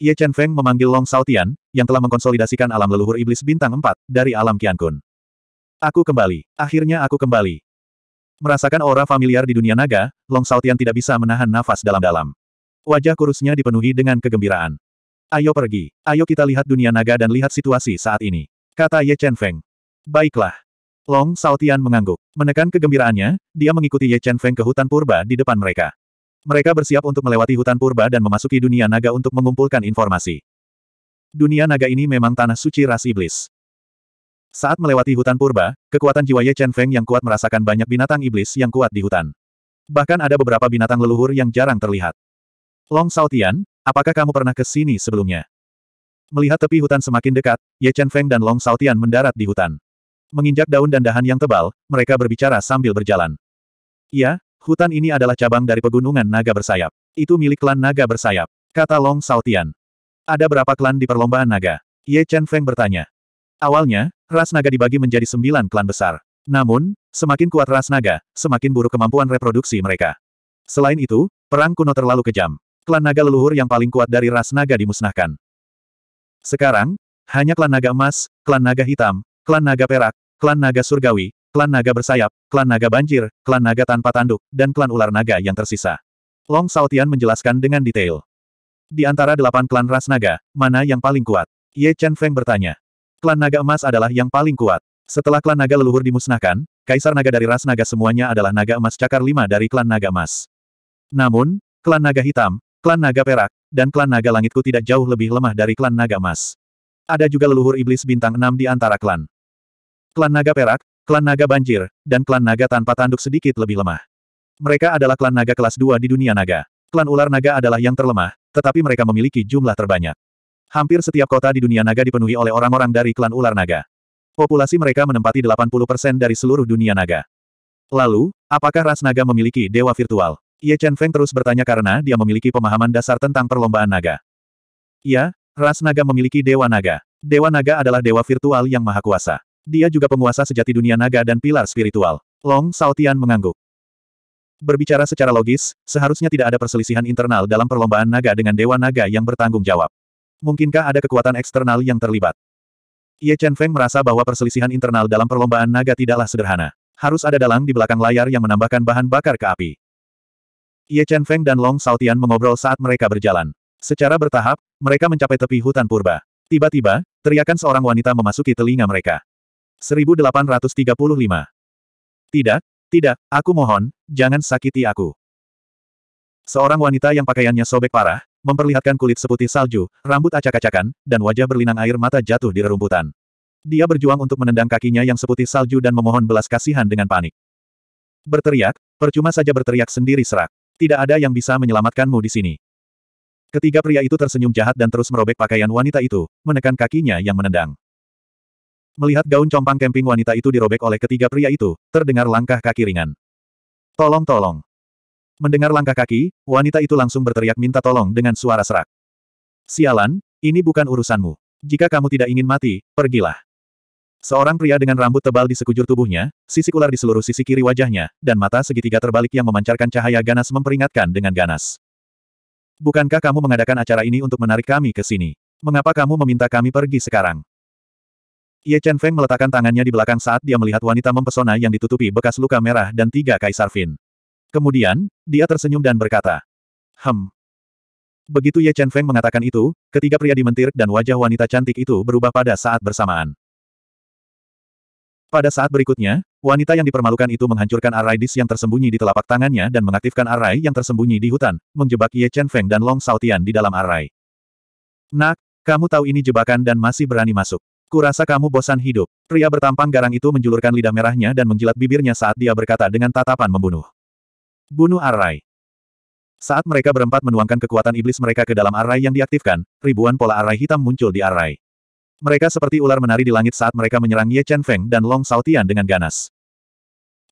Ye Chen Feng memanggil Long Saltian, yang telah mengkonsolidasikan alam leluhur iblis bintang 4, dari alam Qian Kun. Aku kembali. Akhirnya aku kembali. Merasakan aura familiar di dunia naga, Long Saltian tidak bisa menahan nafas dalam-dalam. Wajah kurusnya dipenuhi dengan kegembiraan. Ayo pergi. Ayo kita lihat dunia naga dan lihat situasi saat ini. Kata Ye Chen Feng. Baiklah. Long Saltian mengangguk. Menekan kegembiraannya, dia mengikuti Ye Chen Feng ke hutan purba di depan mereka. Mereka bersiap untuk melewati hutan purba dan memasuki dunia naga untuk mengumpulkan informasi. Dunia naga ini memang tanah suci ras iblis. Saat melewati hutan purba, kekuatan jiwa Ye Chen Feng yang kuat merasakan banyak binatang iblis yang kuat di hutan. Bahkan ada beberapa binatang leluhur yang jarang terlihat. Long Saotian, apakah kamu pernah ke sini sebelumnya? Melihat tepi hutan semakin dekat, Ye Chen Feng dan Long Saotian mendarat di hutan. Menginjak daun dan dahan yang tebal, mereka berbicara sambil berjalan. Iya, Hutan ini adalah cabang dari pegunungan naga bersayap. Itu milik klan naga bersayap, kata Long Saotian. Ada berapa klan di perlombaan naga? Ye Chen Feng bertanya. Awalnya, ras naga dibagi menjadi sembilan klan besar. Namun, semakin kuat ras naga, semakin buruk kemampuan reproduksi mereka. Selain itu, perang kuno terlalu kejam. Klan naga leluhur yang paling kuat dari ras naga dimusnahkan. Sekarang, hanya klan naga emas, klan naga hitam, klan naga perak, klan naga surgawi, klan naga bersayap, klan naga banjir, klan naga tanpa tanduk, dan klan ular naga yang tersisa. Long Saotian menjelaskan dengan detail. Di antara delapan klan ras naga, mana yang paling kuat? Ye Chen Feng bertanya. Klan naga emas adalah yang paling kuat. Setelah klan naga leluhur dimusnahkan, kaisar naga dari ras naga semuanya adalah naga emas cakar lima dari klan naga emas. Namun, klan naga hitam, klan naga perak, dan klan naga langitku tidak jauh lebih lemah dari klan naga emas. Ada juga leluhur iblis bintang enam di antara klan. Klan naga perak, klan naga banjir, dan klan naga tanpa tanduk sedikit lebih lemah. Mereka adalah klan naga kelas 2 di dunia naga. Klan ular naga adalah yang terlemah, tetapi mereka memiliki jumlah terbanyak. Hampir setiap kota di dunia naga dipenuhi oleh orang-orang dari klan ular naga. Populasi mereka menempati 80% dari seluruh dunia naga. Lalu, apakah ras naga memiliki dewa virtual? Ye Chen Feng terus bertanya karena dia memiliki pemahaman dasar tentang perlombaan naga. Ya, ras naga memiliki dewa naga. Dewa naga adalah dewa virtual yang maha kuasa. Dia juga penguasa sejati dunia naga dan pilar spiritual. Long Saotian mengangguk. Berbicara secara logis, seharusnya tidak ada perselisihan internal dalam perlombaan naga dengan dewa naga yang bertanggung jawab. Mungkinkah ada kekuatan eksternal yang terlibat? Ye Chen Feng merasa bahwa perselisihan internal dalam perlombaan naga tidaklah sederhana. Harus ada dalang di belakang layar yang menambahkan bahan bakar ke api. Ye Chen Feng dan Long Saotian mengobrol saat mereka berjalan. Secara bertahap, mereka mencapai tepi hutan purba. Tiba-tiba, teriakan seorang wanita memasuki telinga mereka. 1835. Tidak, tidak, aku mohon, jangan sakiti aku. Seorang wanita yang pakaiannya sobek parah, memperlihatkan kulit seputih salju, rambut acak-acakan, dan wajah berlinang air mata jatuh di rerumputan. Dia berjuang untuk menendang kakinya yang seputih salju dan memohon belas kasihan dengan panik. Berteriak, percuma saja berteriak sendiri serak. Tidak ada yang bisa menyelamatkanmu di sini. Ketiga pria itu tersenyum jahat dan terus merobek pakaian wanita itu, menekan kakinya yang menendang. Melihat gaun compang kemping wanita itu dirobek oleh ketiga pria itu, terdengar langkah kaki ringan. Tolong tolong. Mendengar langkah kaki, wanita itu langsung berteriak minta tolong dengan suara serak. Sialan, ini bukan urusanmu. Jika kamu tidak ingin mati, pergilah. Seorang pria dengan rambut tebal di sekujur tubuhnya, sisik ular di seluruh sisi kiri wajahnya, dan mata segitiga terbalik yang memancarkan cahaya ganas memperingatkan dengan ganas. Bukankah kamu mengadakan acara ini untuk menarik kami ke sini? Mengapa kamu meminta kami pergi sekarang? Ye Chen Feng meletakkan tangannya di belakang saat dia melihat wanita mempesona yang ditutupi bekas luka merah dan tiga kaisar fin. Kemudian, dia tersenyum dan berkata, Hem. Begitu Ye Chen Feng mengatakan itu, ketiga pria dimentir dan wajah wanita cantik itu berubah pada saat bersamaan. Pada saat berikutnya, wanita yang dipermalukan itu menghancurkan arai dis yang tersembunyi di telapak tangannya dan mengaktifkan arai yang tersembunyi di hutan, menjebak Ye Chen Feng dan Long Sautian di dalam arai. Nak, kamu tahu ini jebakan dan masih berani masuk. Kurasa kamu bosan hidup. Pria bertampang garang itu menjulurkan lidah merahnya dan menjilat bibirnya saat dia berkata dengan tatapan membunuh. Bunuh Arai. Saat mereka berempat menuangkan kekuatan iblis mereka ke dalam arai yang diaktifkan, ribuan pola arai hitam muncul di arai. Mereka seperti ular menari di langit saat mereka menyerang Ye Chen Feng dan Long Tian dengan ganas.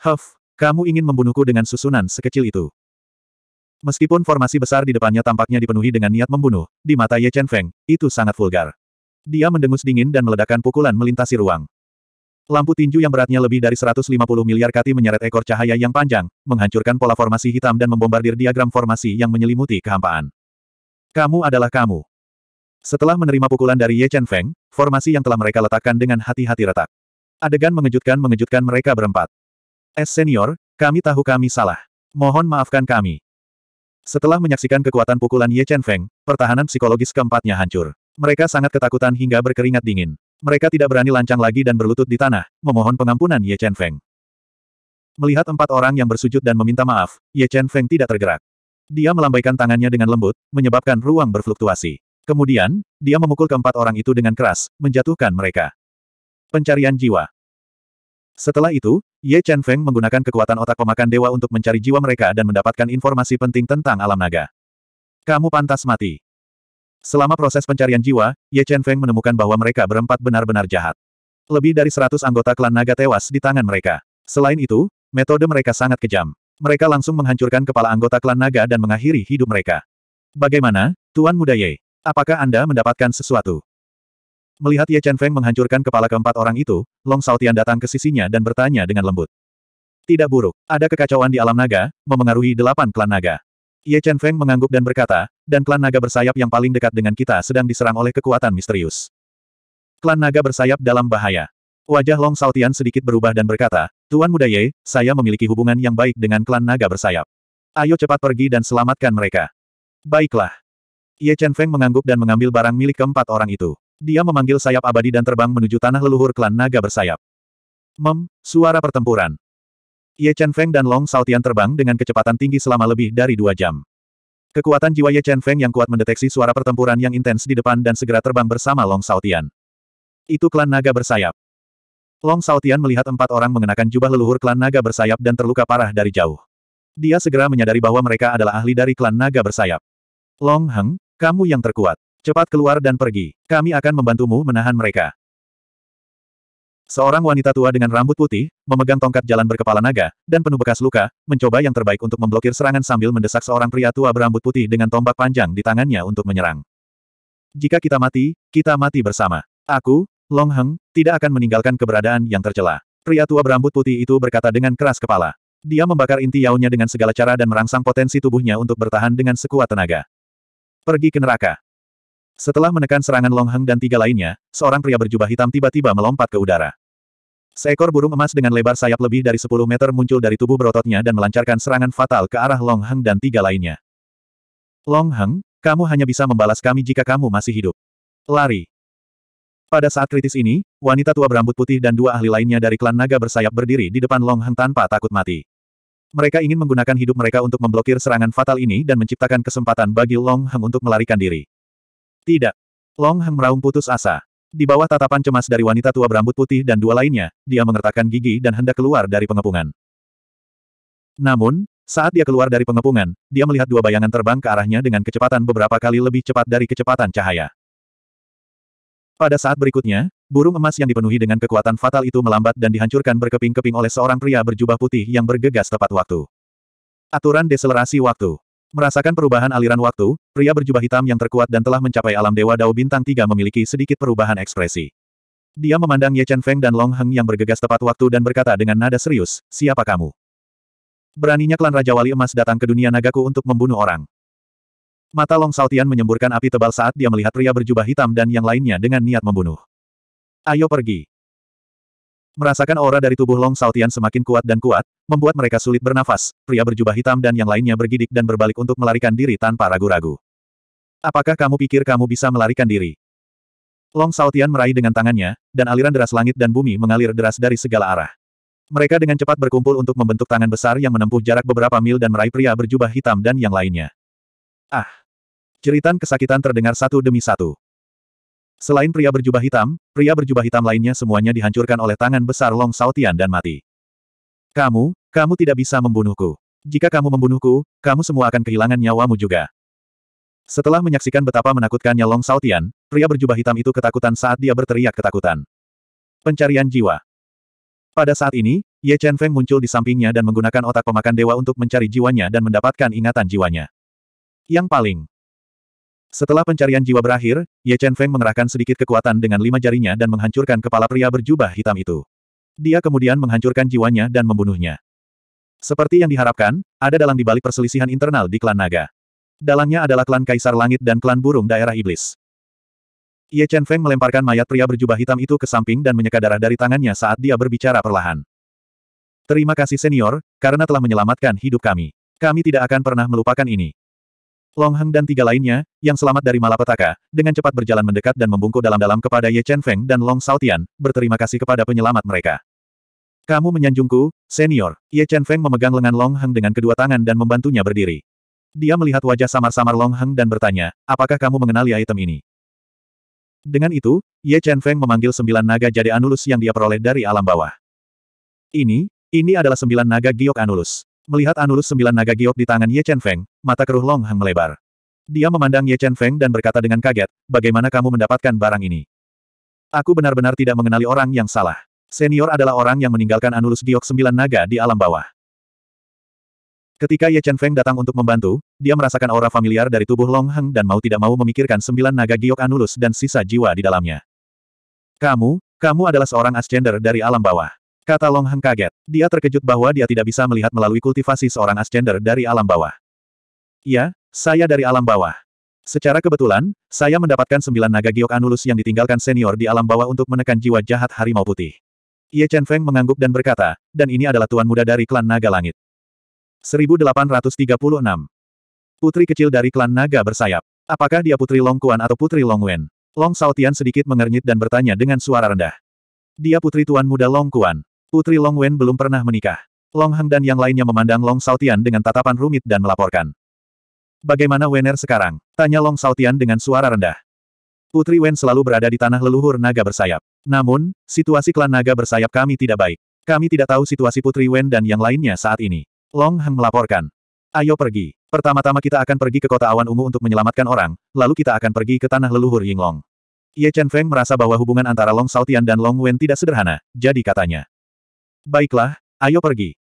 Huff, kamu ingin membunuhku dengan susunan sekecil itu. Meskipun formasi besar di depannya tampaknya dipenuhi dengan niat membunuh, di mata Ye Chen Feng, itu sangat vulgar. Dia mendengus dingin dan meledakkan pukulan melintasi ruang. Lampu tinju yang beratnya lebih dari 150 miliar kati menyeret ekor cahaya yang panjang, menghancurkan pola formasi hitam dan membombardir diagram formasi yang menyelimuti kehampaan. Kamu adalah kamu. Setelah menerima pukulan dari Ye Chen Feng, formasi yang telah mereka letakkan dengan hati-hati retak. Adegan mengejutkan-mengejutkan mereka berempat. Es senior, kami tahu kami salah. Mohon maafkan kami. Setelah menyaksikan kekuatan pukulan Ye Chen Feng, pertahanan psikologis keempatnya hancur. Mereka sangat ketakutan hingga berkeringat dingin. Mereka tidak berani lancang lagi dan berlutut di tanah, memohon pengampunan Ye Chen Feng. Melihat empat orang yang bersujud dan meminta maaf, Ye Chen Feng tidak tergerak. Dia melambaikan tangannya dengan lembut, menyebabkan ruang berfluktuasi. Kemudian, dia memukul keempat orang itu dengan keras, menjatuhkan mereka. Pencarian jiwa. Setelah itu, Ye Chen Feng menggunakan kekuatan otak pemakan dewa untuk mencari jiwa mereka dan mendapatkan informasi penting tentang alam naga. Kamu pantas mati. Selama proses pencarian jiwa, Ye Chen Feng menemukan bahwa mereka berempat benar-benar jahat. Lebih dari seratus anggota klan naga tewas di tangan mereka. Selain itu, metode mereka sangat kejam. Mereka langsung menghancurkan kepala anggota klan naga dan mengakhiri hidup mereka. Bagaimana, Tuan Muda Ye? Apakah Anda mendapatkan sesuatu? Melihat Ye Chen Feng menghancurkan kepala keempat orang itu, Long Saotian datang ke sisinya dan bertanya dengan lembut. Tidak buruk, ada kekacauan di alam naga, memengaruhi delapan klan naga. Ye Chen Feng mengangguk dan berkata, dan klan naga bersayap yang paling dekat dengan kita sedang diserang oleh kekuatan misterius. Klan naga bersayap dalam bahaya. Wajah Long Saltian sedikit berubah dan berkata, Tuan Muda Ye, saya memiliki hubungan yang baik dengan klan naga bersayap. Ayo cepat pergi dan selamatkan mereka. Baiklah. Ye Chen Feng mengangguk dan mengambil barang milik keempat orang itu. Dia memanggil sayap abadi dan terbang menuju tanah leluhur klan naga bersayap. Mem, suara pertempuran. Ye Chen Feng dan Long Saltian terbang dengan kecepatan tinggi selama lebih dari dua jam. Kekuatan jiwa Ye Chen Feng yang kuat mendeteksi suara pertempuran yang intens di depan dan segera terbang bersama Long Saltian. Itu klan naga bersayap. Long Saltian melihat empat orang mengenakan jubah leluhur klan naga bersayap dan terluka parah dari jauh. Dia segera menyadari bahwa mereka adalah ahli dari klan naga bersayap. Long Heng, kamu yang terkuat. Cepat keluar dan pergi. Kami akan membantumu menahan mereka. Seorang wanita tua dengan rambut putih, memegang tongkat jalan berkepala naga, dan penuh bekas luka, mencoba yang terbaik untuk memblokir serangan sambil mendesak seorang pria tua berambut putih dengan tombak panjang di tangannya untuk menyerang. Jika kita mati, kita mati bersama. Aku, Long Heng, tidak akan meninggalkan keberadaan yang tercela. Pria tua berambut putih itu berkata dengan keras kepala. Dia membakar inti yaunya dengan segala cara dan merangsang potensi tubuhnya untuk bertahan dengan sekuat tenaga. Pergi ke neraka. Setelah menekan serangan Long Heng dan tiga lainnya, seorang pria berjubah hitam tiba-tiba melompat ke udara. Seekor burung emas dengan lebar sayap lebih dari 10 meter muncul dari tubuh berototnya dan melancarkan serangan fatal ke arah Long Heng dan tiga lainnya. Long Heng, kamu hanya bisa membalas kami jika kamu masih hidup. Lari. Pada saat kritis ini, wanita tua berambut putih dan dua ahli lainnya dari klan naga bersayap berdiri di depan Long Heng tanpa takut mati. Mereka ingin menggunakan hidup mereka untuk memblokir serangan fatal ini dan menciptakan kesempatan bagi Long Heng untuk melarikan diri. Tidak. Long Heng meraung putus asa. Di bawah tatapan cemas dari wanita tua berambut putih dan dua lainnya, dia mengertakkan gigi dan hendak keluar dari pengepungan. Namun, saat dia keluar dari pengepungan, dia melihat dua bayangan terbang ke arahnya dengan kecepatan beberapa kali lebih cepat dari kecepatan cahaya. Pada saat berikutnya, burung emas yang dipenuhi dengan kekuatan fatal itu melambat dan dihancurkan berkeping-keping oleh seorang pria berjubah putih yang bergegas tepat waktu. Aturan deselerasi waktu. Merasakan perubahan aliran waktu, pria berjubah hitam yang terkuat dan telah mencapai alam dewa Dao Bintang tiga memiliki sedikit perubahan ekspresi. Dia memandang Ye Chen Feng dan Long Heng yang bergegas tepat waktu dan berkata dengan nada serius, siapa kamu? Beraninya klan Raja Wali Emas datang ke dunia nagaku untuk membunuh orang. Mata Long Saltian menyemburkan api tebal saat dia melihat pria berjubah hitam dan yang lainnya dengan niat membunuh. Ayo pergi. Merasakan aura dari tubuh Long Saotian semakin kuat dan kuat, membuat mereka sulit bernafas, pria berjubah hitam dan yang lainnya bergidik dan berbalik untuk melarikan diri tanpa ragu-ragu. Apakah kamu pikir kamu bisa melarikan diri? Long Saotian meraih dengan tangannya, dan aliran deras langit dan bumi mengalir deras dari segala arah. Mereka dengan cepat berkumpul untuk membentuk tangan besar yang menempuh jarak beberapa mil dan meraih pria berjubah hitam dan yang lainnya. Ah! Jeritan kesakitan terdengar satu demi satu. Selain pria berjubah hitam, pria berjubah hitam lainnya semuanya dihancurkan oleh tangan besar Long Saotian dan mati. Kamu, kamu tidak bisa membunuhku. Jika kamu membunuhku, kamu semua akan kehilangan nyawamu juga. Setelah menyaksikan betapa menakutkannya Long Saotian, pria berjubah hitam itu ketakutan saat dia berteriak ketakutan. Pencarian jiwa. Pada saat ini, Ye Chen Feng muncul di sampingnya dan menggunakan otak pemakan dewa untuk mencari jiwanya dan mendapatkan ingatan jiwanya. Yang paling setelah pencarian jiwa berakhir, Ye Chen Feng mengerahkan sedikit kekuatan dengan lima jarinya dan menghancurkan kepala pria berjubah hitam itu. Dia kemudian menghancurkan jiwanya dan membunuhnya. Seperti yang diharapkan, ada dalang di balik perselisihan internal di klan naga. Dalangnya adalah klan Kaisar Langit dan klan Burung Daerah Iblis. Ye Chen Feng melemparkan mayat pria berjubah hitam itu ke samping dan menyeka darah dari tangannya saat dia berbicara perlahan. Terima kasih senior, karena telah menyelamatkan hidup kami. Kami tidak akan pernah melupakan ini. Long Heng dan tiga lainnya, yang selamat dari malapetaka, dengan cepat berjalan mendekat dan membungkuk dalam-dalam kepada Ye Chen Feng dan Long Saltian, berterima kasih kepada penyelamat mereka. Kamu menyanjungku, senior. Ye Chen Feng memegang lengan Long Heng dengan kedua tangan dan membantunya berdiri. Dia melihat wajah samar-samar Long Heng dan bertanya, apakah kamu mengenali item ini? Dengan itu, Ye Chen Feng memanggil sembilan naga jade Anulus yang dia peroleh dari alam bawah. Ini, ini adalah sembilan naga giok Anulus. Melihat anulus sembilan naga giok di tangan Ye Chen Feng, mata keruh Long Hang melebar. Dia memandang Ye Chen Feng dan berkata dengan kaget, bagaimana kamu mendapatkan barang ini? Aku benar-benar tidak mengenali orang yang salah. Senior adalah orang yang meninggalkan anulus giok sembilan naga di alam bawah. Ketika Ye Chen Feng datang untuk membantu, dia merasakan aura familiar dari tubuh Long Hang dan mau tidak mau memikirkan sembilan naga giok anulus dan sisa jiwa di dalamnya. Kamu, kamu adalah seorang ascender dari alam bawah. Kata Long Hang kaget. Dia terkejut bahwa dia tidak bisa melihat melalui kultivasi seorang ascender dari alam bawah. Ya, saya dari alam bawah. Secara kebetulan, saya mendapatkan sembilan naga giok anulus yang ditinggalkan senior di alam bawah untuk menekan jiwa jahat harimau putih. Ye Chen Feng mengangguk dan berkata, dan ini adalah tuan muda dari klan naga langit. 1836. Putri kecil dari klan naga bersayap. Apakah dia putri Long Kuan atau putri Long Wen? Long Saotian sedikit mengernyit dan bertanya dengan suara rendah. Dia putri tuan muda Long Kuan. Putri Long Wen belum pernah menikah. Long Heng dan yang lainnya memandang Long Saltian dengan tatapan rumit dan melaporkan. Bagaimana Wener sekarang? Tanya Long Saltian dengan suara rendah. Putri Wen selalu berada di tanah leluhur naga bersayap. Namun, situasi klan naga bersayap kami tidak baik. Kami tidak tahu situasi Putri Wen dan yang lainnya saat ini. Long Heng melaporkan. Ayo pergi. Pertama-tama kita akan pergi ke kota awan ungu untuk menyelamatkan orang, lalu kita akan pergi ke tanah leluhur Yinglong. Ye Chen Feng merasa bahwa hubungan antara Long Saltian dan Long Wen tidak sederhana, jadi katanya. Baiklah, ayo pergi.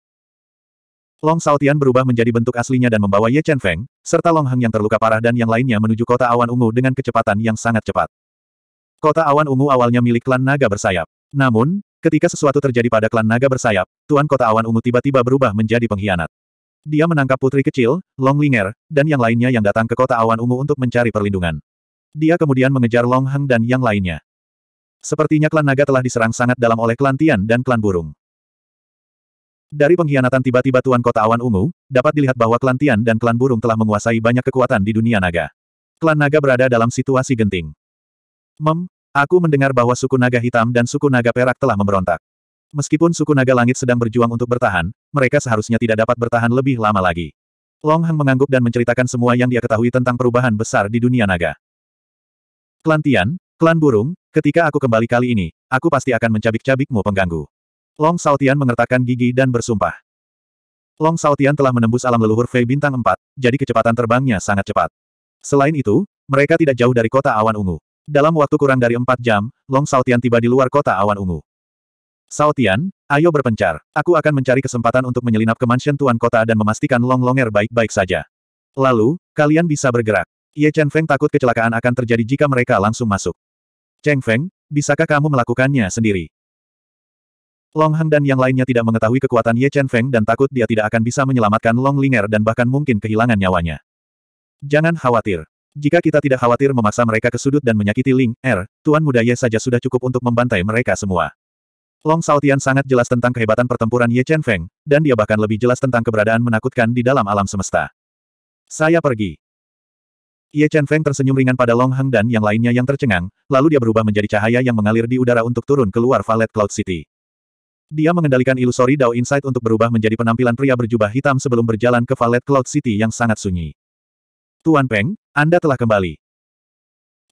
Long Saotian berubah menjadi bentuk aslinya dan membawa Ye Chen Feng, serta Long Heng yang terluka parah dan yang lainnya menuju kota awan ungu dengan kecepatan yang sangat cepat. Kota awan ungu awalnya milik klan naga bersayap. Namun, ketika sesuatu terjadi pada klan naga bersayap, tuan kota awan ungu tiba-tiba berubah menjadi pengkhianat. Dia menangkap putri kecil, Long Linger, dan yang lainnya yang datang ke kota awan ungu untuk mencari perlindungan. Dia kemudian mengejar Long Heng dan yang lainnya. Sepertinya klan naga telah diserang sangat dalam oleh klan Tian dan klan burung. Dari pengkhianatan tiba-tiba Tuan Kota Awan Ungu, dapat dilihat bahwa klan Tian dan klan Burung telah menguasai banyak kekuatan di dunia naga. Klan naga berada dalam situasi genting. Mem, aku mendengar bahwa suku naga hitam dan suku naga perak telah memberontak. Meskipun suku naga langit sedang berjuang untuk bertahan, mereka seharusnya tidak dapat bertahan lebih lama lagi. Long Hang mengangguk dan menceritakan semua yang dia ketahui tentang perubahan besar di dunia naga. Klan Tian, Klan Burung, ketika aku kembali kali ini, aku pasti akan mencabik-cabikmu pengganggu. Long Saotian mengertakkan gigi dan bersumpah. Long Saotian telah menembus alam leluhur Fei bintang 4, jadi kecepatan terbangnya sangat cepat. Selain itu, mereka tidak jauh dari kota awan ungu. Dalam waktu kurang dari 4 jam, Long Saotian tiba di luar kota awan ungu. Saotian, ayo berpencar. Aku akan mencari kesempatan untuk menyelinap ke mansion tuan kota dan memastikan Long Longer baik-baik saja. Lalu, kalian bisa bergerak. Ye Chen Feng takut kecelakaan akan terjadi jika mereka langsung masuk. Cheng Feng, bisakah kamu melakukannya sendiri? Long Hang dan yang lainnya tidak mengetahui kekuatan Ye Chen Feng dan takut dia tidak akan bisa menyelamatkan Long Linger dan bahkan mungkin kehilangan nyawanya. Jangan khawatir. Jika kita tidak khawatir memaksa mereka ke sudut dan menyakiti Ling, Er, Tuan Muda Ye saja sudah cukup untuk membantai mereka semua. Long Saltian sangat jelas tentang kehebatan pertempuran Ye Chen Feng, dan dia bahkan lebih jelas tentang keberadaan menakutkan di dalam alam semesta. Saya pergi. Ye Chen Feng tersenyum ringan pada Long Hang dan yang lainnya yang tercengang, lalu dia berubah menjadi cahaya yang mengalir di udara untuk turun keluar Valet Cloud City. Dia mengendalikan ilusori Dao Insight untuk berubah menjadi penampilan pria berjubah hitam sebelum berjalan ke Valet Cloud City yang sangat sunyi. Tuan Peng, Anda telah kembali.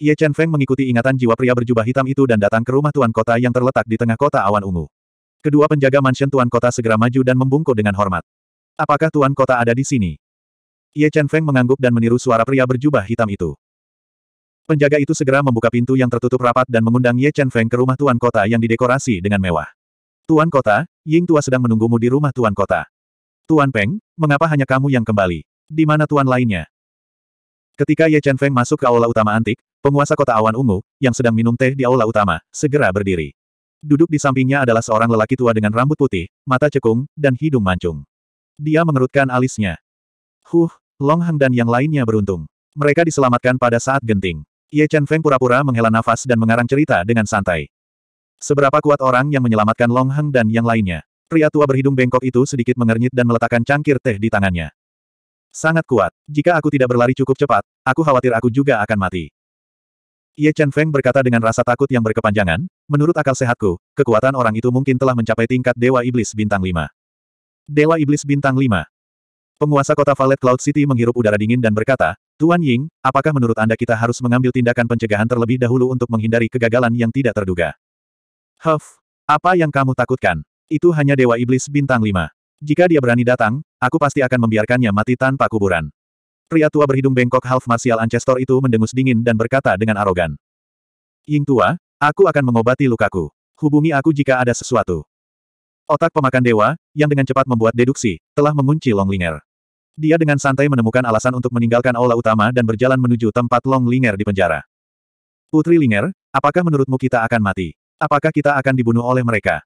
Ye Chen Feng mengikuti ingatan jiwa pria berjubah hitam itu dan datang ke rumah Tuan Kota yang terletak di tengah kota awan ungu. Kedua penjaga mansion Tuan Kota segera maju dan membungkuk dengan hormat. Apakah Tuan Kota ada di sini? Ye Chen Feng mengangguk dan meniru suara pria berjubah hitam itu. Penjaga itu segera membuka pintu yang tertutup rapat dan mengundang Ye Chen Feng ke rumah Tuan Kota yang didekorasi dengan mewah. Tuan Kota, Ying Tua sedang menunggumu di rumah Tuan Kota. Tuan Peng, mengapa hanya kamu yang kembali? Di mana Tuan lainnya? Ketika Ye Chen Feng masuk ke aula utama antik, penguasa kota awan ungu, yang sedang minum teh di aula utama, segera berdiri. Duduk di sampingnya adalah seorang lelaki tua dengan rambut putih, mata cekung, dan hidung mancung. Dia mengerutkan alisnya. Huh, Long Hang dan yang lainnya beruntung. Mereka diselamatkan pada saat genting. Ye Chen Feng pura-pura menghela nafas dan mengarang cerita dengan santai. Seberapa kuat orang yang menyelamatkan Long Heng dan yang lainnya. Pria tua berhidung bengkok itu sedikit mengernyit dan meletakkan cangkir teh di tangannya. Sangat kuat. Jika aku tidak berlari cukup cepat, aku khawatir aku juga akan mati. Ye Chen Feng berkata dengan rasa takut yang berkepanjangan, menurut akal sehatku, kekuatan orang itu mungkin telah mencapai tingkat Dewa Iblis Bintang 5. Dewa Iblis Bintang 5. Penguasa kota Valet Cloud City menghirup udara dingin dan berkata, Tuan Ying, apakah menurut Anda kita harus mengambil tindakan pencegahan terlebih dahulu untuk menghindari kegagalan yang tidak terduga? Huff, apa yang kamu takutkan? Itu hanya Dewa Iblis Bintang 5. Jika dia berani datang, aku pasti akan membiarkannya mati tanpa kuburan. Pria tua berhidung bengkok half martial Ancestor itu mendengus dingin dan berkata dengan arogan. Ying tua, aku akan mengobati lukaku. Hubungi aku jika ada sesuatu. Otak pemakan dewa, yang dengan cepat membuat deduksi, telah mengunci Long Linger. Dia dengan santai menemukan alasan untuk meninggalkan aula utama dan berjalan menuju tempat Long Linger di penjara. Putri Linger, apakah menurutmu kita akan mati? Apakah kita akan dibunuh oleh mereka?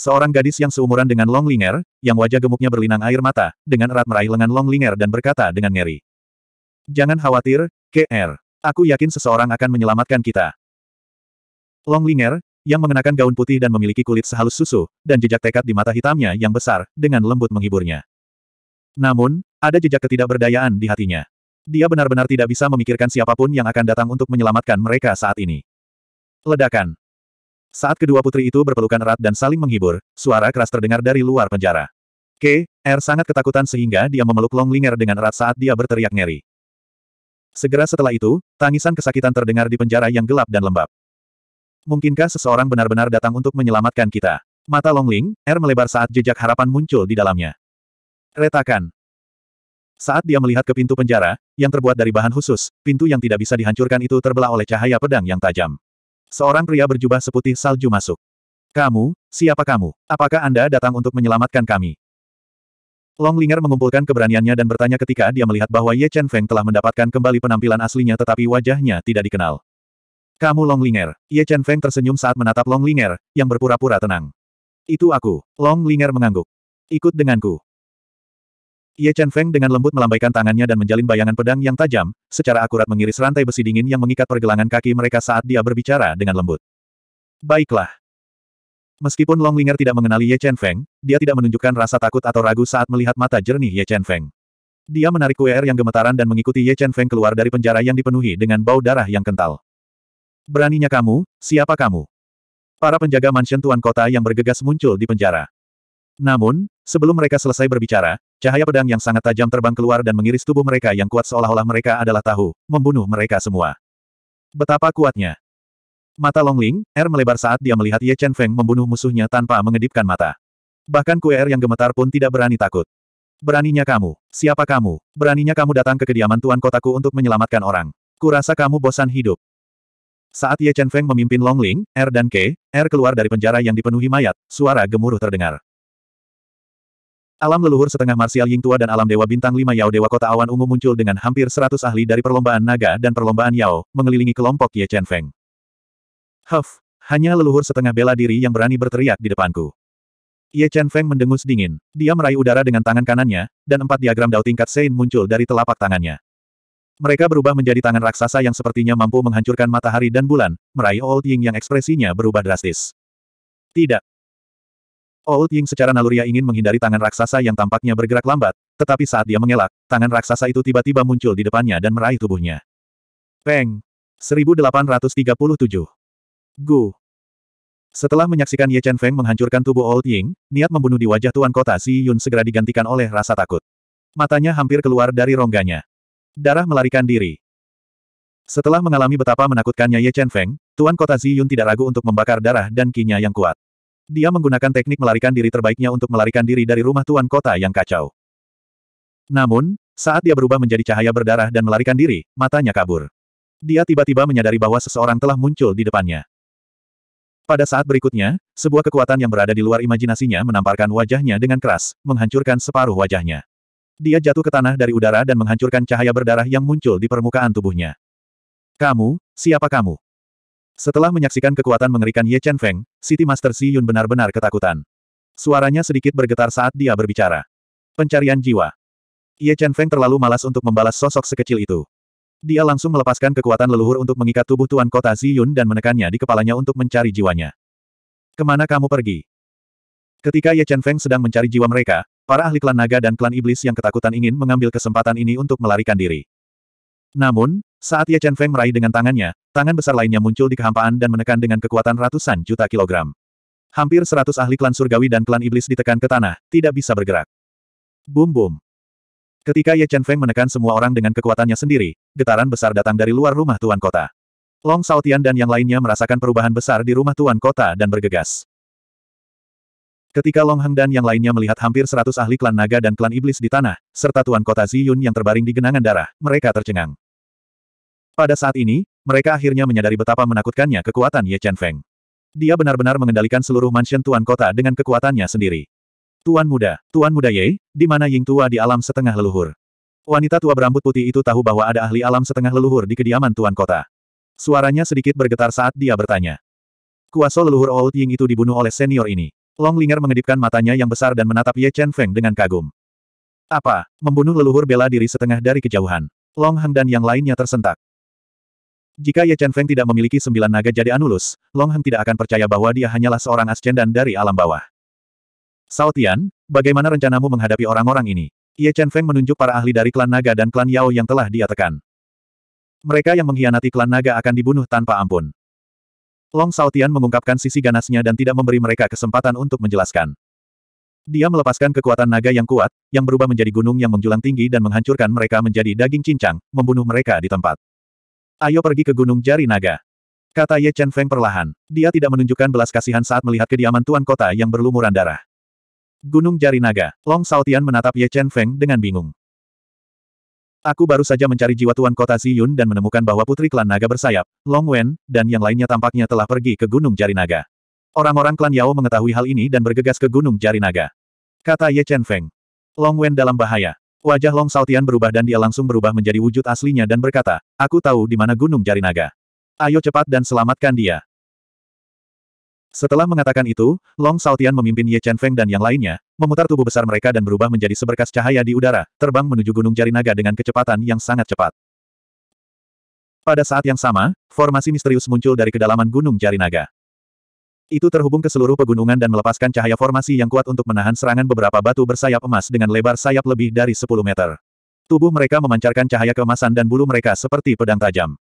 Seorang gadis yang seumuran dengan Long Linger, yang wajah gemuknya berlinang air mata, dengan erat meraih lengan Long Linger dan berkata dengan ngeri. Jangan khawatir, KR. Aku yakin seseorang akan menyelamatkan kita. Long Linger, yang mengenakan gaun putih dan memiliki kulit sehalus susu, dan jejak tekad di mata hitamnya yang besar, dengan lembut menghiburnya. Namun, ada jejak ketidakberdayaan di hatinya. Dia benar-benar tidak bisa memikirkan siapapun yang akan datang untuk menyelamatkan mereka saat ini. Ledakan. Saat kedua putri itu berpelukan erat dan saling menghibur, suara keras terdengar dari luar penjara. K. R er sangat ketakutan sehingga dia memeluk Longlinger dengan erat saat dia berteriak ngeri. Segera setelah itu, tangisan kesakitan terdengar di penjara yang gelap dan lembab. Mungkinkah seseorang benar-benar datang untuk menyelamatkan kita? Mata Longling, R er melebar saat jejak harapan muncul di dalamnya. Retakan. Saat dia melihat ke pintu penjara, yang terbuat dari bahan khusus, pintu yang tidak bisa dihancurkan itu terbelah oleh cahaya pedang yang tajam. Seorang pria berjubah seputih salju masuk. Kamu, siapa kamu? Apakah Anda datang untuk menyelamatkan kami? Long Linger mengumpulkan keberaniannya dan bertanya ketika dia melihat bahwa Ye Chen Feng telah mendapatkan kembali penampilan aslinya tetapi wajahnya tidak dikenal. Kamu Long Linger. Ye Chen Feng tersenyum saat menatap Long Linger, yang berpura-pura tenang. Itu aku. Long Linger mengangguk. Ikut denganku. Ye Chen Feng dengan lembut melambaikan tangannya dan menjalin bayangan pedang yang tajam, secara akurat mengiris rantai besi dingin yang mengikat pergelangan kaki mereka saat dia berbicara dengan lembut. Baiklah. Meskipun Long Linger tidak mengenali Ye Chen Feng, dia tidak menunjukkan rasa takut atau ragu saat melihat mata jernih Ye Chen Feng. Dia menarik kue yang gemetaran dan mengikuti Ye Chen Feng keluar dari penjara yang dipenuhi dengan bau darah yang kental. Beraninya kamu, siapa kamu? Para penjaga mansion tuan kota yang bergegas muncul di penjara. Namun, sebelum mereka selesai berbicara, cahaya pedang yang sangat tajam terbang keluar dan mengiris tubuh mereka yang kuat seolah-olah mereka adalah tahu, membunuh mereka semua. Betapa kuatnya. Mata Longling, Er melebar saat dia melihat Ye Chen Feng membunuh musuhnya tanpa mengedipkan mata. Bahkan kue Er yang gemetar pun tidak berani takut. Beraninya kamu, siapa kamu? Beraninya kamu datang ke kediaman tuan kotaku untuk menyelamatkan orang. Kurasa kamu bosan hidup. Saat Ye Chen Feng memimpin Longling, Er dan Ke, Er keluar dari penjara yang dipenuhi mayat, suara gemuruh terdengar. Alam leluhur setengah marsial Ying Tua dan alam dewa bintang lima Yao Dewa Kota Awan Ungu muncul dengan hampir seratus ahli dari perlombaan naga dan perlombaan Yao, mengelilingi kelompok Ye Chen Feng. Huff, hanya leluhur setengah bela diri yang berani berteriak di depanku. Ye Chen Feng mendengus dingin. Dia meraih udara dengan tangan kanannya, dan empat diagram dao tingkat Sein muncul dari telapak tangannya. Mereka berubah menjadi tangan raksasa yang sepertinya mampu menghancurkan matahari dan bulan, meraih Old Ying yang ekspresinya berubah drastis. Tidak, Old Ying secara naluriah ingin menghindari tangan raksasa yang tampaknya bergerak lambat, tetapi saat dia mengelak, tangan raksasa itu tiba-tiba muncul di depannya dan meraih tubuhnya. Peng! 1837. Gu! Setelah menyaksikan Ye Chen Feng menghancurkan tubuh Old Ying, niat membunuh di wajah Tuan Kota Si Yun segera digantikan oleh rasa takut. Matanya hampir keluar dari rongganya. Darah melarikan diri. Setelah mengalami betapa menakutkannya Ye Chen Feng, Tuan Kota Zi Yun tidak ragu untuk membakar darah dan kinya yang kuat. Dia menggunakan teknik melarikan diri terbaiknya untuk melarikan diri dari rumah tuan kota yang kacau. Namun, saat dia berubah menjadi cahaya berdarah dan melarikan diri, matanya kabur. Dia tiba-tiba menyadari bahwa seseorang telah muncul di depannya. Pada saat berikutnya, sebuah kekuatan yang berada di luar imajinasinya menamparkan wajahnya dengan keras, menghancurkan separuh wajahnya. Dia jatuh ke tanah dari udara dan menghancurkan cahaya berdarah yang muncul di permukaan tubuhnya. Kamu, siapa kamu? Setelah menyaksikan kekuatan mengerikan Ye Chen Feng, City Master Si Yun benar-benar ketakutan. Suaranya sedikit bergetar saat dia berbicara. Pencarian jiwa. Ye Chen Feng terlalu malas untuk membalas sosok sekecil itu. Dia langsung melepaskan kekuatan leluhur untuk mengikat tubuh Tuan Kota Yun dan menekannya di kepalanya untuk mencari jiwanya. Kemana kamu pergi? Ketika Ye Chen Feng sedang mencari jiwa mereka, para ahli klan naga dan klan iblis yang ketakutan ingin mengambil kesempatan ini untuk melarikan diri. Namun, saat Ye Chen Feng meraih dengan tangannya, tangan besar lainnya muncul di kehampaan dan menekan dengan kekuatan ratusan juta kilogram. Hampir seratus ahli klan surgawi dan klan iblis ditekan ke tanah, tidak bisa bergerak. Bum bum. Ketika Ye Chen Feng menekan semua orang dengan kekuatannya sendiri, getaran besar datang dari luar rumah tuan kota. Long Saotian dan yang lainnya merasakan perubahan besar di rumah tuan kota dan bergegas. Ketika Long Heng dan yang lainnya melihat hampir seratus ahli klan naga dan klan iblis di tanah, serta tuan kota Ziyun yang terbaring di genangan darah, mereka tercengang. Pada saat ini, mereka akhirnya menyadari betapa menakutkannya kekuatan Ye Chen Feng. Dia benar-benar mengendalikan seluruh mansion Tuan Kota dengan kekuatannya sendiri. Tuan Muda, Tuan Muda Ye, di mana Ying Tua di alam setengah leluhur. Wanita tua berambut putih itu tahu bahwa ada ahli alam setengah leluhur di kediaman Tuan Kota. Suaranya sedikit bergetar saat dia bertanya. Kuasa leluhur Old Ying itu dibunuh oleh senior ini. Long Linger mengedipkan matanya yang besar dan menatap Ye Chen Feng dengan kagum. Apa, membunuh leluhur bela diri setengah dari kejauhan. Long Heng dan yang lainnya tersentak. Jika Ye Chen Feng tidak memiliki sembilan naga jadi Anulus, Long Heng tidak akan percaya bahwa dia hanyalah seorang dan dari alam bawah. Sao Tian, bagaimana rencanamu menghadapi orang-orang ini? Ye Chen Feng menunjuk para ahli dari klan naga dan klan Yao yang telah dia tekan. Mereka yang mengkhianati klan naga akan dibunuh tanpa ampun. Long Tian mengungkapkan sisi ganasnya dan tidak memberi mereka kesempatan untuk menjelaskan. Dia melepaskan kekuatan naga yang kuat, yang berubah menjadi gunung yang menjulang tinggi dan menghancurkan mereka menjadi daging cincang, membunuh mereka di tempat. Ayo pergi ke Gunung Jari Naga. Kata Ye Chen Feng perlahan. Dia tidak menunjukkan belas kasihan saat melihat kediaman tuan kota yang berlumuran darah. Gunung Jari Naga. Long Saotian menatap Ye Chen Feng dengan bingung. Aku baru saja mencari jiwa tuan kota Yun dan menemukan bahwa putri klan naga bersayap, Long Wen, dan yang lainnya tampaknya telah pergi ke Gunung Jari Naga. Orang-orang klan Yao mengetahui hal ini dan bergegas ke Gunung Jari Naga. Kata Ye Chen Feng. Long Wen dalam bahaya. Wajah Long Saltian berubah dan dia langsung berubah menjadi wujud aslinya dan berkata, aku tahu di mana gunung jari naga. Ayo cepat dan selamatkan dia. Setelah mengatakan itu, Long Saltian memimpin Ye Chen Feng dan yang lainnya, memutar tubuh besar mereka dan berubah menjadi seberkas cahaya di udara, terbang menuju gunung jari naga dengan kecepatan yang sangat cepat. Pada saat yang sama, formasi misterius muncul dari kedalaman gunung jari naga. Itu terhubung ke seluruh pegunungan dan melepaskan cahaya formasi yang kuat untuk menahan serangan beberapa batu bersayap emas dengan lebar sayap lebih dari 10 meter. Tubuh mereka memancarkan cahaya keemasan dan bulu mereka seperti pedang tajam.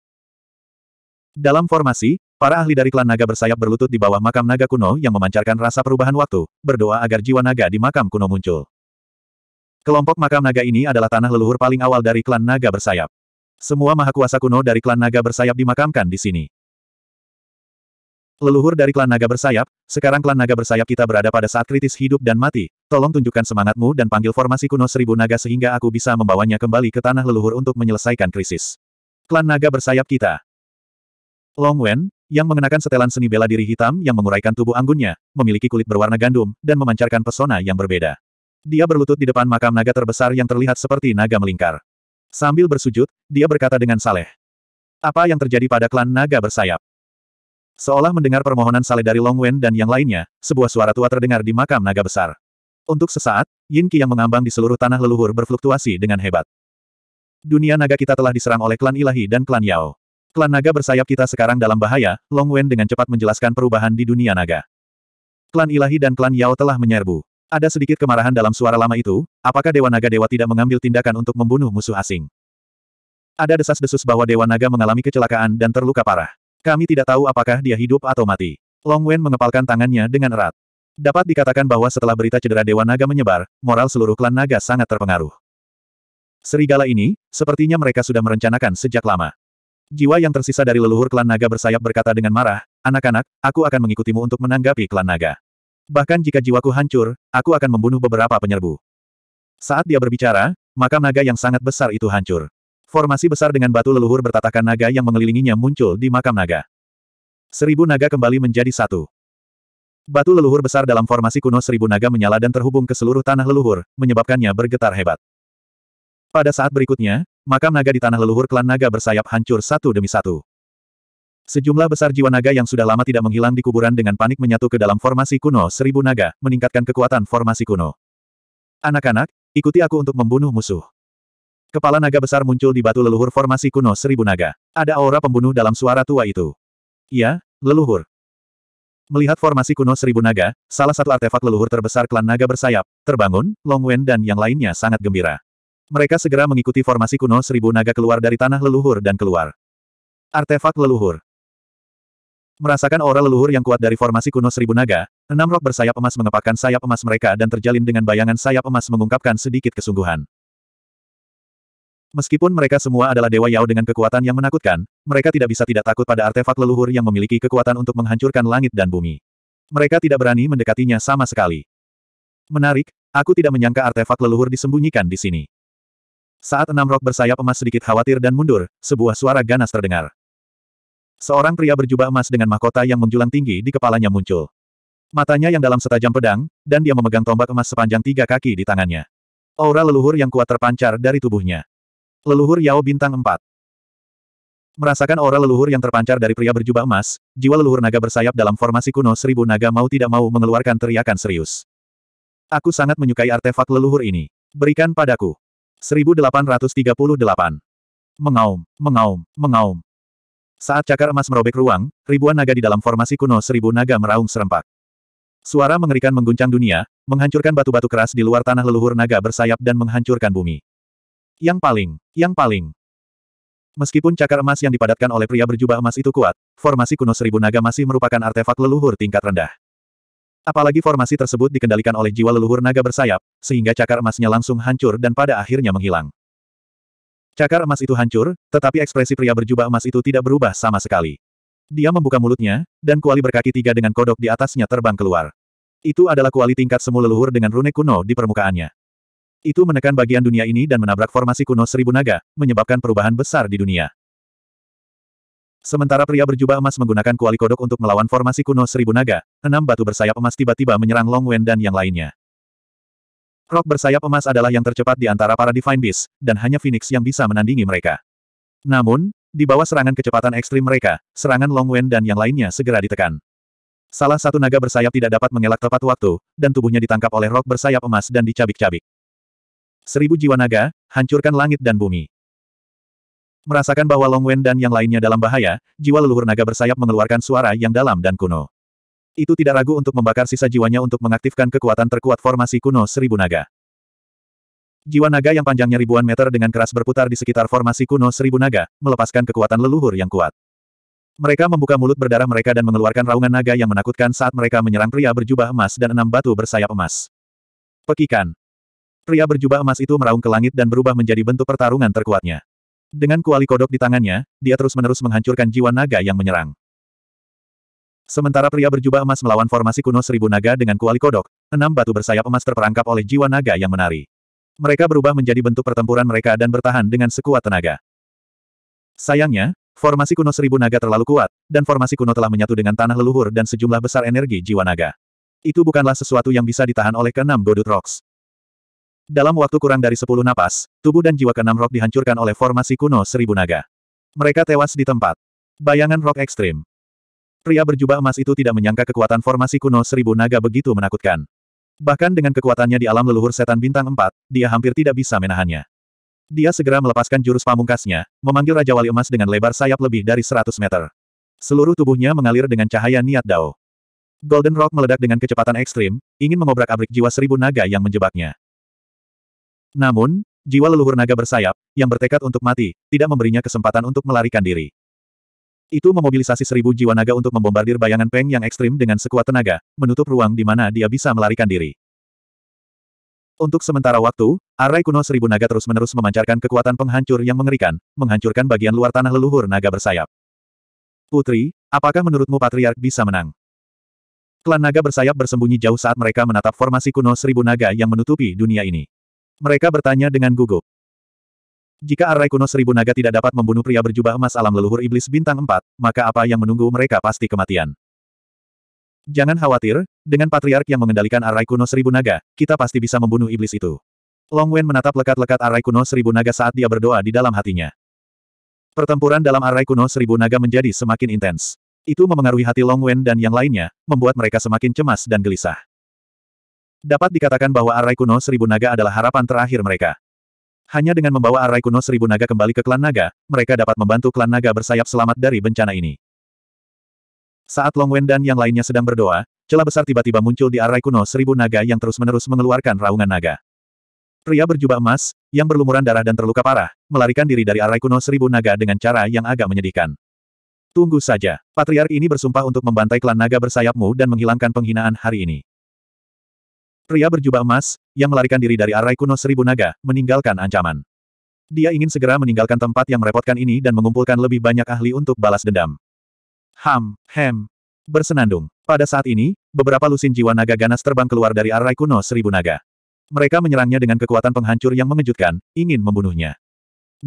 Dalam formasi, para ahli dari klan naga bersayap berlutut di bawah makam naga kuno yang memancarkan rasa perubahan waktu, berdoa agar jiwa naga di makam kuno muncul. Kelompok makam naga ini adalah tanah leluhur paling awal dari klan naga bersayap. Semua maha kuasa kuno dari klan naga bersayap dimakamkan di sini. Leluhur dari klan naga bersayap, sekarang klan naga bersayap kita berada pada saat kritis hidup dan mati, tolong tunjukkan semangatmu dan panggil formasi kuno seribu naga sehingga aku bisa membawanya kembali ke tanah leluhur untuk menyelesaikan krisis. Klan naga bersayap kita. Long Wen, yang mengenakan setelan seni bela diri hitam yang menguraikan tubuh anggunnya, memiliki kulit berwarna gandum, dan memancarkan pesona yang berbeda. Dia berlutut di depan makam naga terbesar yang terlihat seperti naga melingkar. Sambil bersujud, dia berkata dengan saleh. Apa yang terjadi pada klan naga bersayap? Seolah mendengar permohonan Sale dari Long Wen dan yang lainnya, sebuah suara tua terdengar di makam naga besar. Untuk sesaat, Yin Qi yang mengambang di seluruh tanah leluhur berfluktuasi dengan hebat. Dunia naga kita telah diserang oleh klan ilahi dan klan Yao. Klan naga bersayap kita sekarang dalam bahaya, Long Wen dengan cepat menjelaskan perubahan di dunia naga. Klan ilahi dan klan Yao telah menyerbu. Ada sedikit kemarahan dalam suara lama itu, apakah Dewa Naga Dewa tidak mengambil tindakan untuk membunuh musuh asing? Ada desas-desus bahwa Dewa Naga mengalami kecelakaan dan terluka parah. Kami tidak tahu apakah dia hidup atau mati. Long Wen mengepalkan tangannya dengan erat. Dapat dikatakan bahwa setelah berita cedera Dewa Naga menyebar, moral seluruh klan Naga sangat terpengaruh. Serigala ini, sepertinya mereka sudah merencanakan sejak lama. Jiwa yang tersisa dari leluhur klan Naga bersayap berkata dengan marah, Anak-anak, aku akan mengikutimu untuk menanggapi klan Naga. Bahkan jika jiwaku hancur, aku akan membunuh beberapa penyerbu. Saat dia berbicara, makam naga yang sangat besar itu hancur. Formasi besar dengan batu leluhur bertatakan naga yang mengelilinginya muncul di makam naga. Seribu naga kembali menjadi satu. Batu leluhur besar dalam formasi kuno seribu naga menyala dan terhubung ke seluruh tanah leluhur, menyebabkannya bergetar hebat. Pada saat berikutnya, makam naga di tanah leluhur klan naga bersayap hancur satu demi satu. Sejumlah besar jiwa naga yang sudah lama tidak menghilang di kuburan dengan panik menyatu ke dalam formasi kuno seribu naga, meningkatkan kekuatan formasi kuno. Anak-anak, ikuti aku untuk membunuh musuh. Kepala naga besar muncul di batu leluhur formasi kuno seribu naga. Ada aura pembunuh dalam suara tua itu. Ya, leluhur. Melihat formasi kuno seribu naga, salah satu artefak leluhur terbesar klan naga bersayap, terbangun, Long Wen dan yang lainnya sangat gembira. Mereka segera mengikuti formasi kuno seribu naga keluar dari tanah leluhur dan keluar. Artefak leluhur. Merasakan aura leluhur yang kuat dari formasi kuno seribu naga, enam rok bersayap emas mengepakkan sayap emas mereka dan terjalin dengan bayangan sayap emas mengungkapkan sedikit kesungguhan. Meskipun mereka semua adalah Dewa Yao dengan kekuatan yang menakutkan, mereka tidak bisa tidak takut pada artefak leluhur yang memiliki kekuatan untuk menghancurkan langit dan bumi. Mereka tidak berani mendekatinya sama sekali. Menarik, aku tidak menyangka artefak leluhur disembunyikan di sini. Saat enam rok bersayap emas sedikit khawatir dan mundur, sebuah suara ganas terdengar. Seorang pria berjubah emas dengan mahkota yang menjulang tinggi di kepalanya muncul. Matanya yang dalam setajam pedang, dan dia memegang tombak emas sepanjang tiga kaki di tangannya. Aura leluhur yang kuat terpancar dari tubuhnya. Leluhur Yao Bintang 4 Merasakan aura leluhur yang terpancar dari pria berjubah emas, jiwa leluhur naga bersayap dalam formasi kuno seribu naga mau tidak mau mengeluarkan teriakan serius. Aku sangat menyukai artefak leluhur ini. Berikan padaku. 1838. Mengaum, mengaum, mengaum. Saat cakar emas merobek ruang, ribuan naga di dalam formasi kuno seribu naga meraung serempak. Suara mengerikan mengguncang dunia, menghancurkan batu-batu keras di luar tanah leluhur naga bersayap dan menghancurkan bumi. Yang paling, yang paling. Meskipun cakar emas yang dipadatkan oleh pria berjubah emas itu kuat, formasi kuno seribu naga masih merupakan artefak leluhur tingkat rendah. Apalagi formasi tersebut dikendalikan oleh jiwa leluhur naga bersayap, sehingga cakar emasnya langsung hancur dan pada akhirnya menghilang. Cakar emas itu hancur, tetapi ekspresi pria berjubah emas itu tidak berubah sama sekali. Dia membuka mulutnya, dan kuali berkaki tiga dengan kodok di atasnya terbang keluar. Itu adalah kuali tingkat semu leluhur dengan rune kuno di permukaannya. Itu menekan bagian dunia ini dan menabrak formasi kuno seribu naga, menyebabkan perubahan besar di dunia. Sementara pria berjubah emas menggunakan kuali kodok untuk melawan formasi kuno seribu naga, enam batu bersayap emas tiba-tiba menyerang Long Wen dan yang lainnya. Rock bersayap emas adalah yang tercepat di antara para Divine Beast, dan hanya Phoenix yang bisa menandingi mereka. Namun, di bawah serangan kecepatan ekstrim mereka, serangan Long Wen dan yang lainnya segera ditekan. Salah satu naga bersayap tidak dapat mengelak tepat waktu, dan tubuhnya ditangkap oleh rok bersayap emas dan dicabik-cabik. Seribu jiwa naga, hancurkan langit dan bumi. Merasakan bahwa Long Wen dan yang lainnya dalam bahaya, jiwa leluhur naga bersayap mengeluarkan suara yang dalam dan kuno. Itu tidak ragu untuk membakar sisa jiwanya untuk mengaktifkan kekuatan terkuat formasi kuno seribu naga. Jiwa naga yang panjangnya ribuan meter dengan keras berputar di sekitar formasi kuno seribu naga, melepaskan kekuatan leluhur yang kuat. Mereka membuka mulut berdarah mereka dan mengeluarkan raungan naga yang menakutkan saat mereka menyerang pria berjubah emas dan enam batu bersayap emas. Pekikan. Pria berjubah emas itu meraung ke langit dan berubah menjadi bentuk pertarungan terkuatnya. Dengan kuali kodok di tangannya, dia terus-menerus menghancurkan jiwa naga yang menyerang. Sementara pria berjubah emas melawan formasi kuno seribu naga dengan kuali kodok, enam batu bersayap emas terperangkap oleh jiwa naga yang menari. Mereka berubah menjadi bentuk pertempuran mereka dan bertahan dengan sekuat tenaga. Sayangnya, formasi kuno seribu naga terlalu kuat, dan formasi kuno telah menyatu dengan tanah leluhur dan sejumlah besar energi jiwa naga. Itu bukanlah sesuatu yang bisa ditahan oleh keenam Godut Rocks. Dalam waktu kurang dari sepuluh napas, tubuh dan jiwa keenam rok dihancurkan oleh formasi kuno seribu naga. Mereka tewas di tempat. Bayangan rok ekstrim. Pria berjubah emas itu tidak menyangka kekuatan formasi kuno seribu naga begitu menakutkan. Bahkan dengan kekuatannya di alam leluhur setan bintang empat, dia hampir tidak bisa menahannya. Dia segera melepaskan jurus pamungkasnya, memanggil Raja Wali Emas dengan lebar sayap lebih dari seratus meter. Seluruh tubuhnya mengalir dengan cahaya niat dao. Golden Rock meledak dengan kecepatan ekstrim, ingin mengobrak-abrik jiwa seribu naga yang menjebaknya. Namun, jiwa leluhur naga bersayap, yang bertekad untuk mati, tidak memberinya kesempatan untuk melarikan diri. Itu memobilisasi seribu jiwa naga untuk membombardir bayangan Peng yang ekstrim dengan sekuat tenaga, menutup ruang di mana dia bisa melarikan diri. Untuk sementara waktu, arai kuno seribu naga terus-menerus memancarkan kekuatan penghancur yang mengerikan, menghancurkan bagian luar tanah leluhur naga bersayap. Putri, apakah menurutmu Patriark bisa menang? Klan naga bersayap bersembunyi jauh saat mereka menatap formasi kuno seribu naga yang menutupi dunia ini. Mereka bertanya dengan gugup. Jika arai kuno seribu naga tidak dapat membunuh pria berjubah emas alam leluhur iblis bintang empat, maka apa yang menunggu mereka pasti kematian. Jangan khawatir, dengan patriark yang mengendalikan arai kuno seribu naga, kita pasti bisa membunuh iblis itu. Long Wen menatap lekat-lekat arai kuno seribu naga saat dia berdoa di dalam hatinya. Pertempuran dalam arai kuno seribu naga menjadi semakin intens. Itu memengaruhi hati Long Wen dan yang lainnya, membuat mereka semakin cemas dan gelisah. Dapat dikatakan bahwa arai kuno seribu naga adalah harapan terakhir mereka. Hanya dengan membawa arai kuno seribu naga kembali ke klan naga, mereka dapat membantu klan naga bersayap selamat dari bencana ini. Saat Long Wen dan yang lainnya sedang berdoa, celah besar tiba-tiba muncul di arai kuno seribu naga yang terus-menerus mengeluarkan raungan naga. Pria berjubah emas, yang berlumuran darah dan terluka parah, melarikan diri dari arai kuno seribu naga dengan cara yang agak menyedihkan. Tunggu saja, patriark ini bersumpah untuk membantai klan naga bersayapmu dan menghilangkan penghinaan hari ini. Pria berjubah emas, yang melarikan diri dari arai kuno seribu naga, meninggalkan ancaman. Dia ingin segera meninggalkan tempat yang merepotkan ini dan mengumpulkan lebih banyak ahli untuk balas dendam. Ham, hem, bersenandung. Pada saat ini, beberapa lusin jiwa naga ganas terbang keluar dari arai kuno seribu naga. Mereka menyerangnya dengan kekuatan penghancur yang mengejutkan, ingin membunuhnya.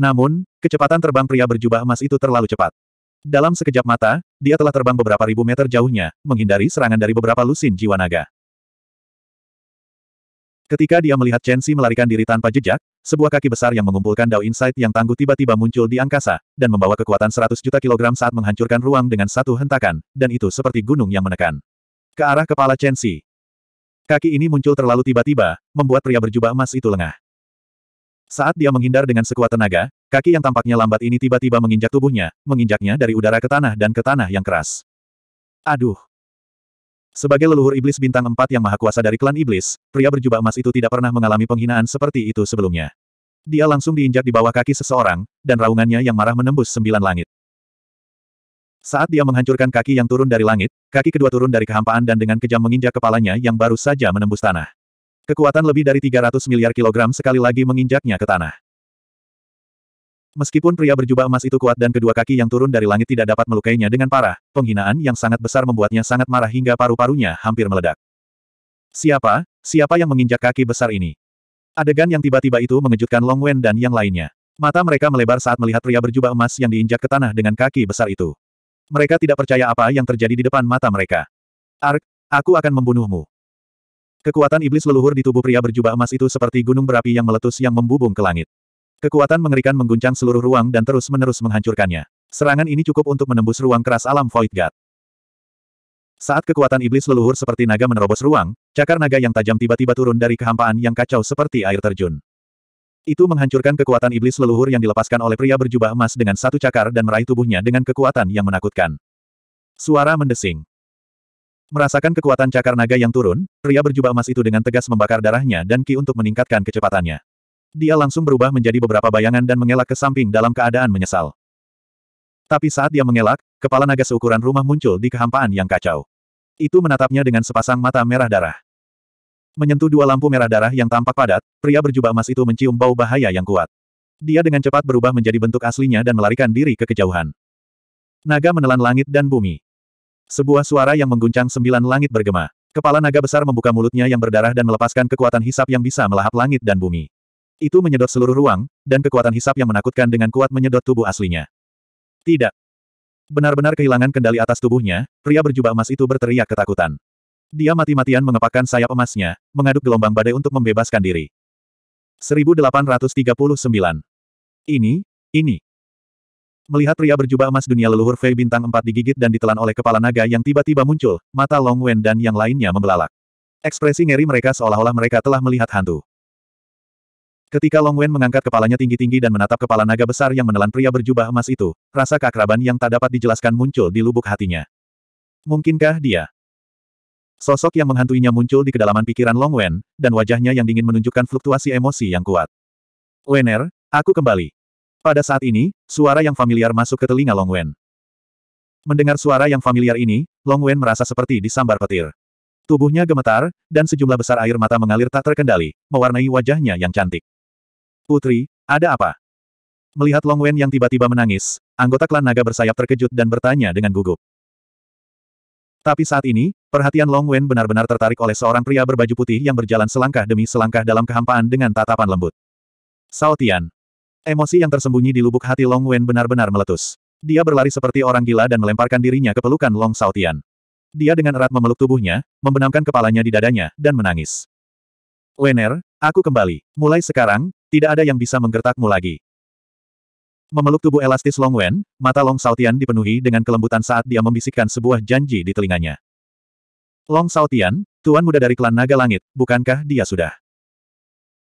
Namun, kecepatan terbang pria berjubah emas itu terlalu cepat. Dalam sekejap mata, dia telah terbang beberapa ribu meter jauhnya, menghindari serangan dari beberapa lusin jiwa naga. Ketika dia melihat Chen Xi melarikan diri tanpa jejak, sebuah kaki besar yang mengumpulkan Dao Insight yang tangguh tiba-tiba muncul di angkasa, dan membawa kekuatan 100 juta kilogram saat menghancurkan ruang dengan satu hentakan, dan itu seperti gunung yang menekan. Ke arah kepala Chen Xi. Kaki ini muncul terlalu tiba-tiba, membuat pria berjubah emas itu lengah. Saat dia menghindar dengan sekuat tenaga, kaki yang tampaknya lambat ini tiba-tiba menginjak tubuhnya, menginjaknya dari udara ke tanah dan ke tanah yang keras. Aduh! Sebagai leluhur iblis bintang empat yang maha kuasa dari klan iblis, pria berjubah emas itu tidak pernah mengalami penghinaan seperti itu sebelumnya. Dia langsung diinjak di bawah kaki seseorang, dan raungannya yang marah menembus sembilan langit. Saat dia menghancurkan kaki yang turun dari langit, kaki kedua turun dari kehampaan dan dengan kejam menginjak kepalanya yang baru saja menembus tanah. Kekuatan lebih dari 300 miliar kilogram sekali lagi menginjaknya ke tanah. Meskipun pria berjubah emas itu kuat dan kedua kaki yang turun dari langit tidak dapat melukainya dengan parah, penghinaan yang sangat besar membuatnya sangat marah hingga paru-parunya hampir meledak. Siapa? Siapa yang menginjak kaki besar ini? Adegan yang tiba-tiba itu mengejutkan Long Wen dan yang lainnya. Mata mereka melebar saat melihat pria berjubah emas yang diinjak ke tanah dengan kaki besar itu. Mereka tidak percaya apa yang terjadi di depan mata mereka. Ark, aku akan membunuhmu. Kekuatan iblis leluhur di tubuh pria berjubah emas itu seperti gunung berapi yang meletus yang membubung ke langit. Kekuatan mengerikan mengguncang seluruh ruang dan terus-menerus menghancurkannya. Serangan ini cukup untuk menembus ruang keras alam Void God. Saat kekuatan iblis leluhur seperti naga menerobos ruang, cakar naga yang tajam tiba-tiba turun dari kehampaan yang kacau seperti air terjun. Itu menghancurkan kekuatan iblis leluhur yang dilepaskan oleh pria berjubah emas dengan satu cakar dan meraih tubuhnya dengan kekuatan yang menakutkan. Suara mendesing. Merasakan kekuatan cakar naga yang turun, pria berjubah emas itu dengan tegas membakar darahnya dan ki untuk meningkatkan kecepatannya. Dia langsung berubah menjadi beberapa bayangan dan mengelak ke samping dalam keadaan menyesal. Tapi saat dia mengelak, kepala naga seukuran rumah muncul di kehampaan yang kacau. Itu menatapnya dengan sepasang mata merah darah. Menyentuh dua lampu merah darah yang tampak padat, pria berjubah emas itu mencium bau bahaya yang kuat. Dia dengan cepat berubah menjadi bentuk aslinya dan melarikan diri ke kejauhan. Naga menelan langit dan bumi. Sebuah suara yang mengguncang sembilan langit bergema. Kepala naga besar membuka mulutnya yang berdarah dan melepaskan kekuatan hisap yang bisa melahap langit dan bumi. Itu menyedot seluruh ruang, dan kekuatan hisap yang menakutkan dengan kuat menyedot tubuh aslinya. Tidak. Benar-benar kehilangan kendali atas tubuhnya, pria berjubah emas itu berteriak ketakutan. Dia mati-matian mengepakkan sayap emasnya, mengaduk gelombang badai untuk membebaskan diri. 1839. Ini, ini. Melihat pria berjubah emas dunia leluhur Fei bintang 4 digigit dan ditelan oleh kepala naga yang tiba-tiba muncul, mata Long Wen dan yang lainnya membelalak. Ekspresi ngeri mereka seolah-olah mereka telah melihat hantu. Ketika Long Wen mengangkat kepalanya tinggi-tinggi dan menatap kepala naga besar yang menelan pria berjubah emas itu, rasa keakraban yang tak dapat dijelaskan muncul di lubuk hatinya. Mungkinkah dia? Sosok yang menghantuinya muncul di kedalaman pikiran Long Wen, dan wajahnya yang dingin menunjukkan fluktuasi emosi yang kuat. Wener, aku kembali. Pada saat ini, suara yang familiar masuk ke telinga Long Wen. Mendengar suara yang familiar ini, Long Wen merasa seperti disambar petir. Tubuhnya gemetar, dan sejumlah besar air mata mengalir tak terkendali, mewarnai wajahnya yang cantik. Putri, ada apa? Melihat Long Wen yang tiba-tiba menangis, anggota klan naga bersayap terkejut dan bertanya dengan gugup. Tapi saat ini, perhatian Long Wen benar-benar tertarik oleh seorang pria berbaju putih yang berjalan selangkah demi selangkah dalam kehampaan dengan tatapan lembut. Sao Tian. Emosi yang tersembunyi di lubuk hati Long Wen benar-benar meletus. Dia berlari seperti orang gila dan melemparkan dirinya ke pelukan Long Sao Tian. Dia dengan erat memeluk tubuhnya, membenamkan kepalanya di dadanya, dan menangis. Wener, aku kembali. Mulai sekarang, tidak ada yang bisa menggertakmu lagi. Memeluk tubuh elastis Long Wen, mata Long Saltian dipenuhi dengan kelembutan saat dia membisikkan sebuah janji di telinganya. Long Saltian, tuan muda dari klan Naga Langit, bukankah dia sudah?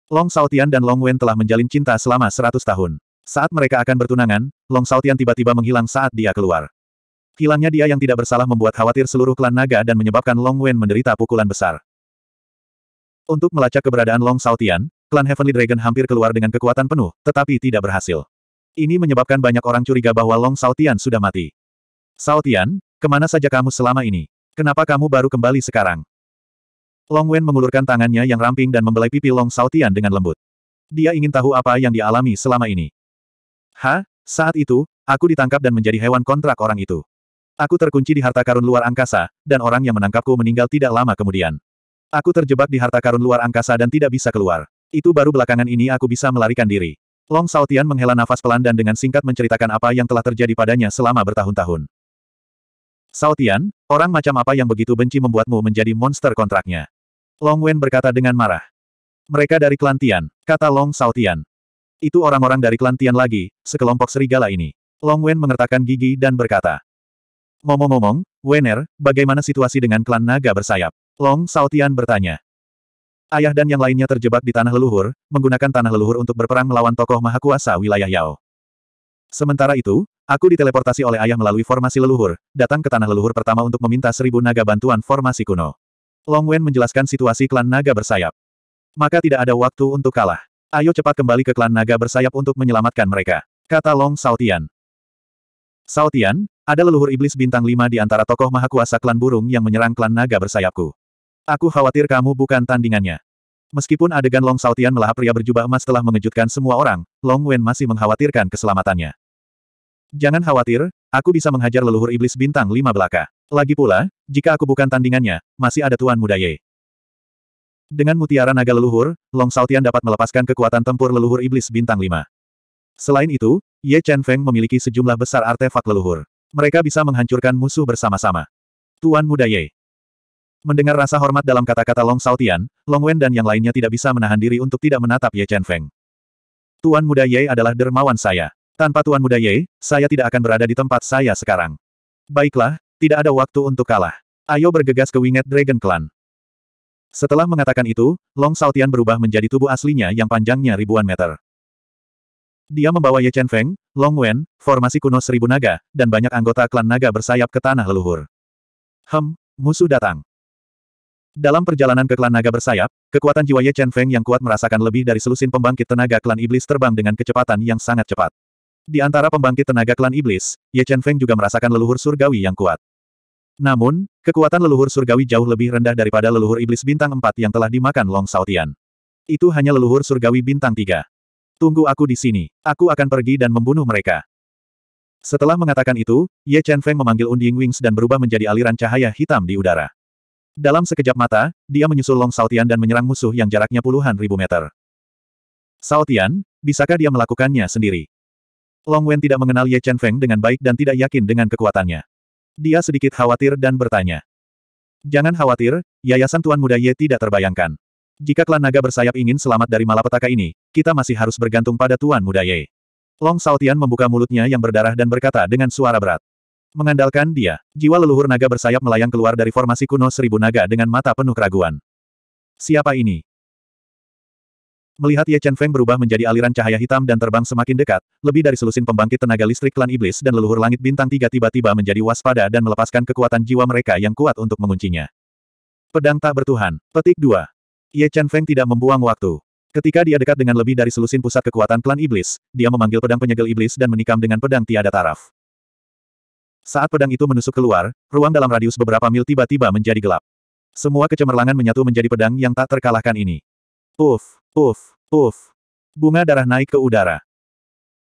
Long Saltian dan Long Wen telah menjalin cinta selama seratus tahun. Saat mereka akan bertunangan, Long Saltian tiba-tiba menghilang saat dia keluar. Hilangnya dia yang tidak bersalah membuat khawatir seluruh klan naga dan menyebabkan Long Wen menderita pukulan besar. Untuk melacak keberadaan Long Saltian, klan Heavenly Dragon hampir keluar dengan kekuatan penuh, tetapi tidak berhasil. Ini menyebabkan banyak orang curiga bahwa Long Saltian sudah mati. Saltian, kemana saja kamu selama ini? Kenapa kamu baru kembali sekarang? Long Wen mengulurkan tangannya yang ramping dan membelai pipi Long Saltian dengan lembut. Dia ingin tahu apa yang dialami selama ini. Ha, saat itu, aku ditangkap dan menjadi hewan kontrak orang itu. Aku terkunci di harta karun luar angkasa, dan orang yang menangkapku meninggal tidak lama kemudian. Aku terjebak di harta karun luar angkasa dan tidak bisa keluar. Itu baru belakangan ini aku bisa melarikan diri. Long Saotian menghela nafas pelan dan dengan singkat menceritakan apa yang telah terjadi padanya selama bertahun-tahun. Saotian, orang macam apa yang begitu benci membuatmu menjadi monster kontraknya? Long Wen berkata dengan marah. Mereka dari klan Tian, kata Long Saotian. Itu orang-orang dari klan Tian lagi, sekelompok serigala ini. Long Wen mengertakkan gigi dan berkata. Ngomong-ngomong, Wener, bagaimana situasi dengan klan naga bersayap? Long Saotian bertanya. Ayah dan yang lainnya terjebak di tanah leluhur, menggunakan tanah leluhur untuk berperang melawan tokoh maha kuasa wilayah Yao. Sementara itu, aku diteleportasi oleh ayah melalui formasi leluhur, datang ke tanah leluhur pertama untuk meminta seribu naga bantuan formasi kuno. Long Wen menjelaskan situasi klan naga bersayap. Maka tidak ada waktu untuk kalah. Ayo cepat kembali ke klan naga bersayap untuk menyelamatkan mereka, kata Long Saotian. Saotian, ada leluhur iblis bintang lima di antara tokoh maha kuasa klan burung yang menyerang klan naga bersayapku. Aku khawatir kamu bukan tandingannya. Meskipun adegan Long Sautian melahap pria berjubah emas telah mengejutkan semua orang, Long Wen masih mengkhawatirkan keselamatannya. Jangan khawatir, aku bisa menghajar leluhur iblis bintang lima belaka. Lagi pula, jika aku bukan tandingannya, masih ada Tuan Muda Ye. Dengan mutiara naga leluhur, Long Sautian dapat melepaskan kekuatan tempur leluhur iblis bintang lima. Selain itu, Ye Chen Feng memiliki sejumlah besar artefak leluhur. Mereka bisa menghancurkan musuh bersama-sama. Tuan Muda Ye, Mendengar rasa hormat dalam kata-kata Long Saotian, Long Wen dan yang lainnya tidak bisa menahan diri untuk tidak menatap Ye Chen Feng. Tuan Muda Ye adalah dermawan saya. Tanpa Tuan Muda Ye, saya tidak akan berada di tempat saya sekarang. Baiklah, tidak ada waktu untuk kalah. Ayo bergegas ke Winged Dragon Clan. Setelah mengatakan itu, Long Saotian berubah menjadi tubuh aslinya yang panjangnya ribuan meter. Dia membawa Ye Chen Feng, Long Wen, formasi kuno seribu naga, dan banyak anggota klan naga bersayap ke tanah leluhur. Hem, musuh datang. Dalam perjalanan ke klan naga bersayap, kekuatan jiwa Ye Chen Feng yang kuat merasakan lebih dari selusin pembangkit tenaga klan iblis terbang dengan kecepatan yang sangat cepat. Di antara pembangkit tenaga klan iblis, Ye Chen Feng juga merasakan leluhur surgawi yang kuat. Namun, kekuatan leluhur surgawi jauh lebih rendah daripada leluhur iblis bintang 4 yang telah dimakan Long Saotian. Itu hanya leluhur surgawi bintang 3. Tunggu aku di sini. Aku akan pergi dan membunuh mereka. Setelah mengatakan itu, Ye Chen Feng memanggil Unding Wings dan berubah menjadi aliran cahaya hitam di udara. Dalam sekejap mata, dia menyusul Long Saotian dan menyerang musuh yang jaraknya puluhan ribu meter. Saotian, bisakah dia melakukannya sendiri? Long Wen tidak mengenal Ye Chen Feng dengan baik dan tidak yakin dengan kekuatannya. Dia sedikit khawatir dan bertanya. Jangan khawatir, Yayasan Tuan Muda Ye tidak terbayangkan. Jika klan naga bersayap ingin selamat dari malapetaka ini, kita masih harus bergantung pada Tuan Muda Ye. Long Saotian membuka mulutnya yang berdarah dan berkata dengan suara berat. Mengandalkan dia, jiwa leluhur naga bersayap melayang keluar dari formasi kuno seribu naga dengan mata penuh keraguan. Siapa ini? Melihat Ye Chen Feng berubah menjadi aliran cahaya hitam dan terbang semakin dekat, lebih dari selusin pembangkit tenaga listrik klan iblis dan leluhur langit bintang tiga tiba-tiba menjadi waspada dan melepaskan kekuatan jiwa mereka yang kuat untuk menguncinya. Pedang tak bertuhan. Petik dua. Ye Chen Feng tidak membuang waktu. Ketika dia dekat dengan lebih dari selusin pusat kekuatan klan iblis, dia memanggil pedang penyegel iblis dan menikam dengan pedang tiada taraf. Saat pedang itu menusuk keluar, ruang dalam radius beberapa mil tiba-tiba menjadi gelap. Semua kecemerlangan menyatu menjadi pedang yang tak terkalahkan ini. Uf, uf, uf. Bunga darah naik ke udara.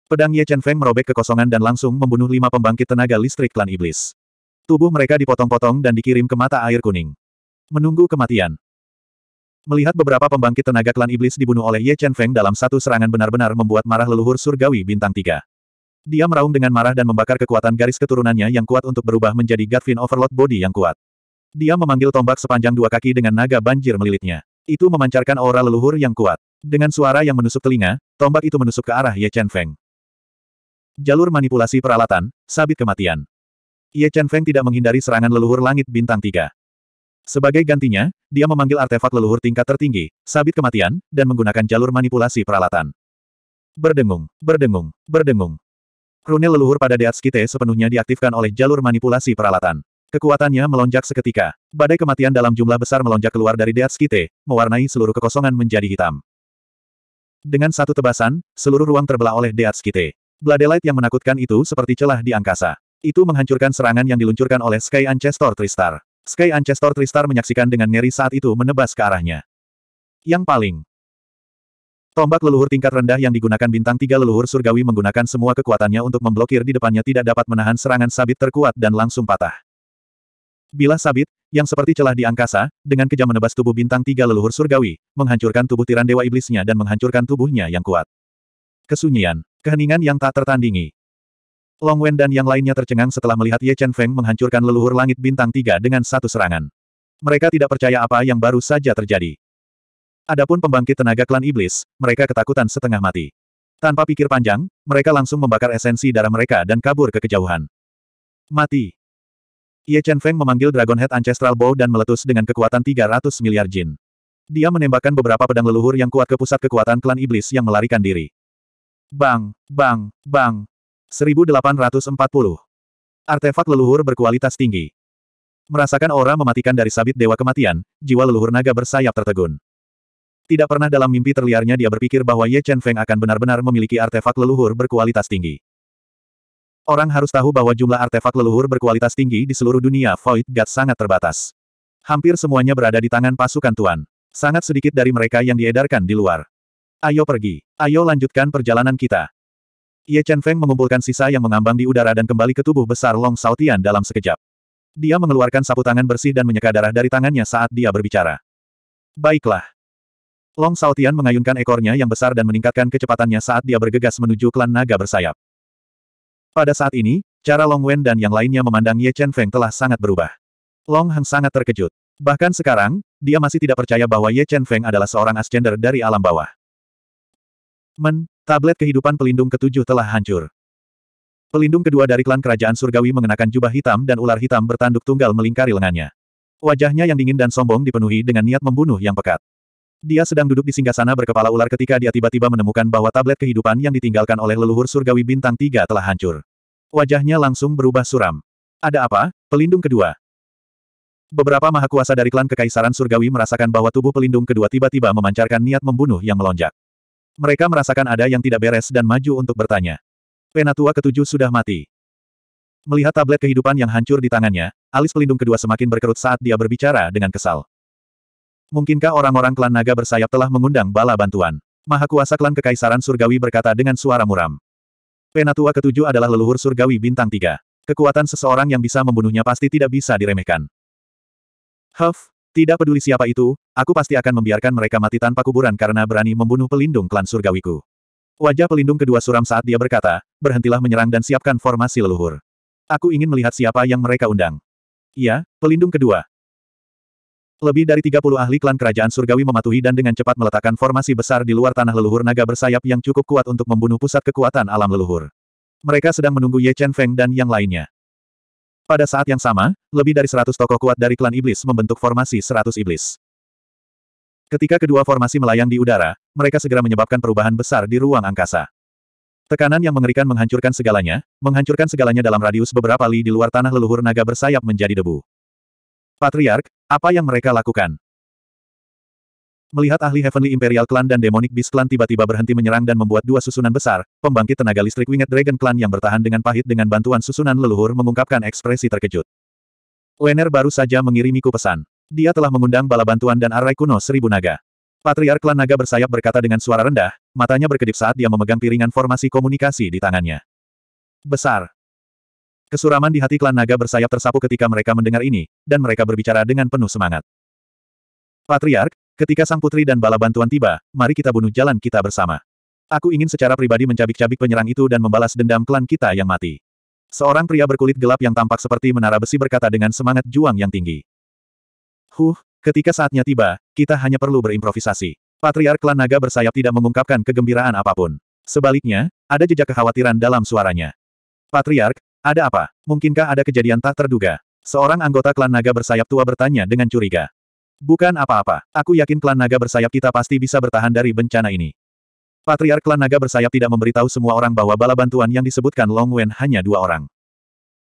Pedang Ye Chen Feng merobek kekosongan dan langsung membunuh lima pembangkit tenaga listrik klan iblis. Tubuh mereka dipotong-potong dan dikirim ke mata air kuning. Menunggu kematian. Melihat beberapa pembangkit tenaga klan iblis dibunuh oleh Ye Chen Feng dalam satu serangan benar-benar membuat marah leluhur surgawi bintang tiga. Dia meraung dengan marah dan membakar kekuatan garis keturunannya yang kuat untuk berubah menjadi Godfin Overload Body yang kuat. Dia memanggil tombak sepanjang dua kaki dengan naga banjir melilitnya. Itu memancarkan aura leluhur yang kuat. Dengan suara yang menusuk telinga, tombak itu menusuk ke arah Ye Chen Feng. Jalur manipulasi peralatan, sabit kematian. Ye Chen Feng tidak menghindari serangan leluhur langit bintang tiga. Sebagai gantinya, dia memanggil artefak leluhur tingkat tertinggi, sabit kematian, dan menggunakan jalur manipulasi peralatan. Berdengung, berdengung, berdengung. Rune leluhur pada Deatskite sepenuhnya diaktifkan oleh jalur manipulasi peralatan. Kekuatannya melonjak seketika. Badai kematian dalam jumlah besar melonjak keluar dari Deatskite, mewarnai seluruh kekosongan menjadi hitam. Dengan satu tebasan, seluruh ruang terbelah oleh Deatskite. Bladelight yang menakutkan itu seperti celah di angkasa. Itu menghancurkan serangan yang diluncurkan oleh Sky Ancestor Tristar. Sky Ancestor Tristar menyaksikan dengan ngeri saat itu menebas ke arahnya. Yang paling Tombak leluhur tingkat rendah yang digunakan bintang tiga leluhur surgawi menggunakan semua kekuatannya untuk memblokir di depannya tidak dapat menahan serangan sabit terkuat dan langsung patah. Bila sabit, yang seperti celah di angkasa, dengan kejam menebas tubuh bintang tiga leluhur surgawi, menghancurkan tubuh tiran dewa iblisnya dan menghancurkan tubuhnya yang kuat. Kesunyian, keheningan yang tak tertandingi. Long Wen dan yang lainnya tercengang setelah melihat Ye Chen Feng menghancurkan leluhur langit bintang tiga dengan satu serangan. Mereka tidak percaya apa yang baru saja terjadi. Adapun pembangkit tenaga klan iblis, mereka ketakutan setengah mati. Tanpa pikir panjang, mereka langsung membakar esensi darah mereka dan kabur ke kejauhan. Mati. Ye Chen Feng memanggil Dragon Head Ancestral Bow dan meletus dengan kekuatan 300 miliar jin. Dia menembakkan beberapa pedang leluhur yang kuat ke pusat kekuatan klan iblis yang melarikan diri. Bang, bang, bang. 1840. Artefak leluhur berkualitas tinggi. Merasakan aura mematikan dari sabit dewa kematian, jiwa leluhur naga bersayap tertegun. Tidak pernah dalam mimpi terliarnya dia berpikir bahwa Ye Chen Feng akan benar-benar memiliki artefak leluhur berkualitas tinggi. Orang harus tahu bahwa jumlah artefak leluhur berkualitas tinggi di seluruh dunia Void God sangat terbatas. Hampir semuanya berada di tangan pasukan Tuan. Sangat sedikit dari mereka yang diedarkan di luar. Ayo pergi. Ayo lanjutkan perjalanan kita. Ye Chen Feng mengumpulkan sisa yang mengambang di udara dan kembali ke tubuh besar Long Tian dalam sekejap. Dia mengeluarkan sapu tangan bersih dan menyeka darah dari tangannya saat dia berbicara. Baiklah. Long Saotian mengayunkan ekornya yang besar dan meningkatkan kecepatannya saat dia bergegas menuju klan naga bersayap. Pada saat ini, cara Long Wen dan yang lainnya memandang Ye Chen Feng telah sangat berubah. Long Heng sangat terkejut. Bahkan sekarang, dia masih tidak percaya bahwa Ye Chen Feng adalah seorang ascender dari alam bawah. Men, tablet kehidupan pelindung ketujuh telah hancur. Pelindung kedua dari klan kerajaan surgawi mengenakan jubah hitam dan ular hitam bertanduk tunggal melingkari lengannya. Wajahnya yang dingin dan sombong dipenuhi dengan niat membunuh yang pekat. Dia sedang duduk di singgasana berkepala ular ketika dia tiba-tiba menemukan bahwa tablet kehidupan yang ditinggalkan oleh leluhur surgawi bintang tiga telah hancur. Wajahnya langsung berubah suram. Ada apa, pelindung kedua? Beberapa mahakuasa dari klan kekaisaran surgawi merasakan bahwa tubuh pelindung kedua tiba-tiba memancarkan niat membunuh yang melonjak. Mereka merasakan ada yang tidak beres dan maju untuk bertanya. Penatua ketujuh sudah mati. Melihat tablet kehidupan yang hancur di tangannya, alis pelindung kedua semakin berkerut saat dia berbicara dengan kesal. Mungkinkah orang-orang klan naga bersayap telah mengundang bala bantuan? Maha Kuasa Klan Kekaisaran Surgawi berkata dengan suara muram. Penatua ketujuh adalah leluhur surgawi bintang tiga. Kekuatan seseorang yang bisa membunuhnya pasti tidak bisa diremehkan. Huff, tidak peduli siapa itu, aku pasti akan membiarkan mereka mati tanpa kuburan karena berani membunuh pelindung klan surgawiku. Wajah pelindung kedua suram saat dia berkata, berhentilah menyerang dan siapkan formasi leluhur. Aku ingin melihat siapa yang mereka undang. Iya, pelindung kedua, lebih dari 30 ahli klan kerajaan surgawi mematuhi dan dengan cepat meletakkan formasi besar di luar tanah leluhur naga bersayap yang cukup kuat untuk membunuh pusat kekuatan alam leluhur. Mereka sedang menunggu Ye Chen Feng dan yang lainnya. Pada saat yang sama, lebih dari 100 tokoh kuat dari klan iblis membentuk formasi 100 iblis. Ketika kedua formasi melayang di udara, mereka segera menyebabkan perubahan besar di ruang angkasa. Tekanan yang mengerikan menghancurkan segalanya, menghancurkan segalanya dalam radius beberapa li di luar tanah leluhur naga bersayap menjadi debu. Patriark, apa yang mereka lakukan? Melihat ahli Heavenly Imperial Clan dan Demonic Beast Clan tiba-tiba berhenti menyerang dan membuat dua susunan besar, pembangkit tenaga listrik Winged Dragon Clan yang bertahan dengan pahit dengan bantuan susunan leluhur mengungkapkan ekspresi terkejut. Wener baru saja mengirimiku pesan. Dia telah mengundang bala bantuan dan arai kuno seribu naga. Patriark Klan Naga bersayap berkata dengan suara rendah, matanya berkedip saat dia memegang piringan formasi komunikasi di tangannya. Besar. Kesuraman di hati klan naga bersayap tersapu ketika mereka mendengar ini, dan mereka berbicara dengan penuh semangat. Patriark, ketika sang putri dan bala bantuan tiba, mari kita bunuh jalan kita bersama. Aku ingin secara pribadi mencabik-cabik penyerang itu dan membalas dendam klan kita yang mati. Seorang pria berkulit gelap yang tampak seperti menara besi berkata dengan semangat juang yang tinggi. Huh, ketika saatnya tiba, kita hanya perlu berimprovisasi. Patriark klan naga bersayap tidak mengungkapkan kegembiraan apapun. Sebaliknya, ada jejak kekhawatiran dalam suaranya. Patriark, ada apa? Mungkinkah ada kejadian tak terduga? Seorang anggota klan naga bersayap tua bertanya dengan curiga. Bukan apa-apa, aku yakin klan naga bersayap kita pasti bisa bertahan dari bencana ini. Patriark klan naga bersayap tidak memberitahu semua orang bahwa bala bantuan yang disebutkan Long Wen hanya dua orang.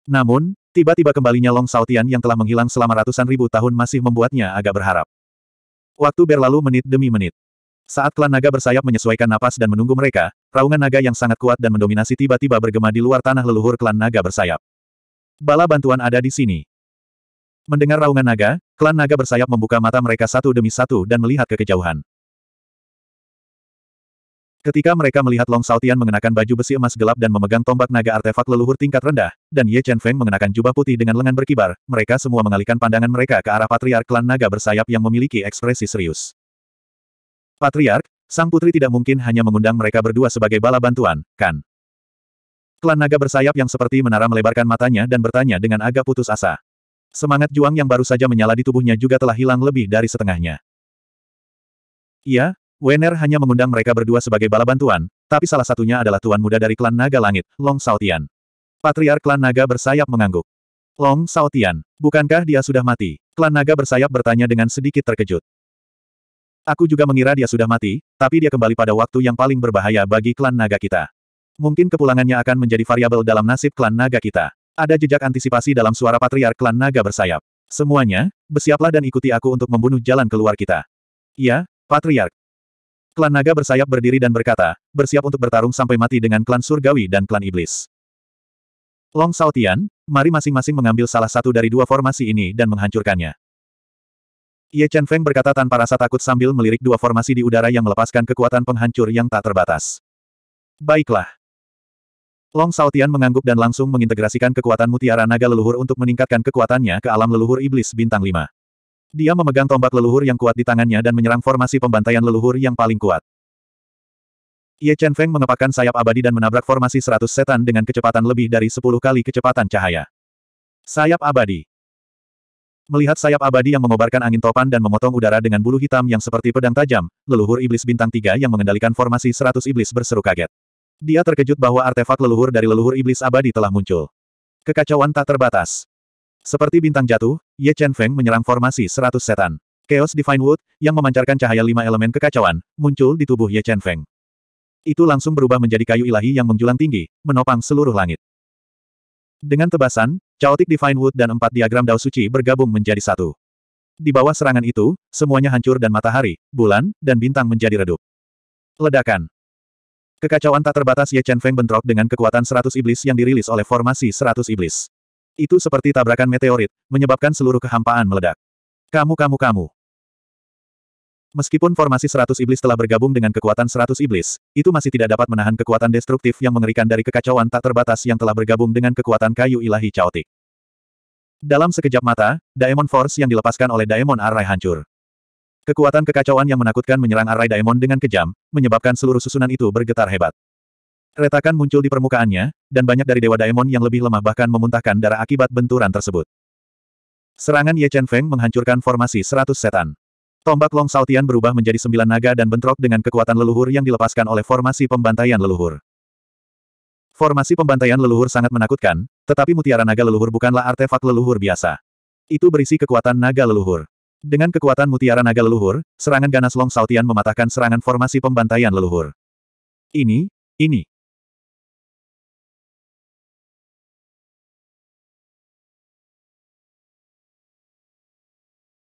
Namun, tiba-tiba kembalinya Long Saotian yang telah menghilang selama ratusan ribu tahun masih membuatnya agak berharap. Waktu berlalu menit demi menit. Saat klan naga bersayap menyesuaikan napas dan menunggu mereka, raungan naga yang sangat kuat dan mendominasi tiba-tiba bergema di luar tanah leluhur klan naga bersayap. Bala bantuan ada di sini. Mendengar raungan naga, klan naga bersayap membuka mata mereka satu demi satu dan melihat ke kejauhan. Ketika mereka melihat Long Saltian mengenakan baju besi emas gelap dan memegang tombak naga artefak leluhur tingkat rendah, dan Ye Chen Feng mengenakan jubah putih dengan lengan berkibar, mereka semua mengalihkan pandangan mereka ke arah patriark klan naga bersayap yang memiliki ekspresi serius. Patriark, sang putri tidak mungkin hanya mengundang mereka berdua sebagai bala bantuan, kan? Klan naga bersayap yang seperti menara melebarkan matanya dan bertanya dengan agak putus asa. Semangat juang yang baru saja menyala di tubuhnya juga telah hilang lebih dari setengahnya. Iya, Wener hanya mengundang mereka berdua sebagai bala bantuan, tapi salah satunya adalah tuan muda dari klan naga langit, Long Saotian. Patriark klan naga bersayap mengangguk. Long Saotian, bukankah dia sudah mati? Klan naga bersayap bertanya dengan sedikit terkejut. Aku juga mengira dia sudah mati, tapi dia kembali pada waktu yang paling berbahaya bagi klan naga kita. Mungkin kepulangannya akan menjadi variabel dalam nasib klan naga kita. Ada jejak antisipasi dalam suara patriark klan naga bersayap. Semuanya, bersiaplah dan ikuti aku untuk membunuh jalan keluar kita. Iya, patriark. Klan naga bersayap berdiri dan berkata, bersiap untuk bertarung sampai mati dengan klan surgawi dan klan iblis. Long Saotian, mari masing-masing mengambil salah satu dari dua formasi ini dan menghancurkannya. Ye Chen Feng berkata tanpa rasa takut sambil melirik dua formasi di udara yang melepaskan kekuatan penghancur yang tak terbatas. Baiklah. Long Saotian mengangguk dan langsung mengintegrasikan kekuatan mutiara naga leluhur untuk meningkatkan kekuatannya ke alam leluhur iblis bintang 5. Dia memegang tombak leluhur yang kuat di tangannya dan menyerang formasi pembantaian leluhur yang paling kuat. Ye Chen Feng mengepakkan sayap abadi dan menabrak formasi seratus setan dengan kecepatan lebih dari sepuluh kali kecepatan cahaya. Sayap abadi. Melihat sayap abadi yang mengobarkan angin topan dan memotong udara dengan bulu hitam yang seperti pedang tajam, leluhur iblis bintang tiga yang mengendalikan formasi seratus iblis berseru kaget. Dia terkejut bahwa artefak leluhur dari leluhur iblis abadi telah muncul. Kekacauan tak terbatas. Seperti bintang jatuh, Ye Chen Feng menyerang formasi seratus setan. Chaos Divine Wood, yang memancarkan cahaya lima elemen kekacauan, muncul di tubuh Ye Chen Feng. Itu langsung berubah menjadi kayu ilahi yang menjulang tinggi, menopang seluruh langit. Dengan tebasan, Chaotic Divine Wood dan empat diagram Dao Suci bergabung menjadi satu. Di bawah serangan itu, semuanya hancur dan matahari, bulan, dan bintang menjadi redup. Ledakan. Kekacauan tak terbatas Ye Chen Feng bentrok dengan kekuatan 100 iblis yang dirilis oleh formasi 100 iblis. Itu seperti tabrakan meteorit, menyebabkan seluruh kehampaan meledak. Kamu kamu kamu. Meskipun formasi 100 iblis telah bergabung dengan kekuatan 100 iblis, itu masih tidak dapat menahan kekuatan destruktif yang mengerikan dari kekacauan tak terbatas yang telah bergabung dengan kekuatan kayu ilahi caotik. Dalam sekejap mata, Diamond Force yang dilepaskan oleh Diamond Array hancur. Kekuatan kekacauan yang menakutkan menyerang Array Diamond dengan kejam, menyebabkan seluruh susunan itu bergetar hebat. Retakan muncul di permukaannya, dan banyak dari Dewa Diamond yang lebih lemah bahkan memuntahkan darah akibat benturan tersebut. Serangan Ye Chen Feng menghancurkan formasi seratus setan. Tombak Long Saltian berubah menjadi sembilan naga dan bentrok dengan kekuatan leluhur yang dilepaskan oleh formasi pembantaian leluhur. Formasi pembantaian leluhur sangat menakutkan, tetapi mutiara naga leluhur bukanlah artefak leluhur biasa. Itu berisi kekuatan naga leluhur. Dengan kekuatan mutiara naga leluhur, serangan ganas Long Sautian mematahkan serangan formasi pembantaian leluhur. Ini, ini,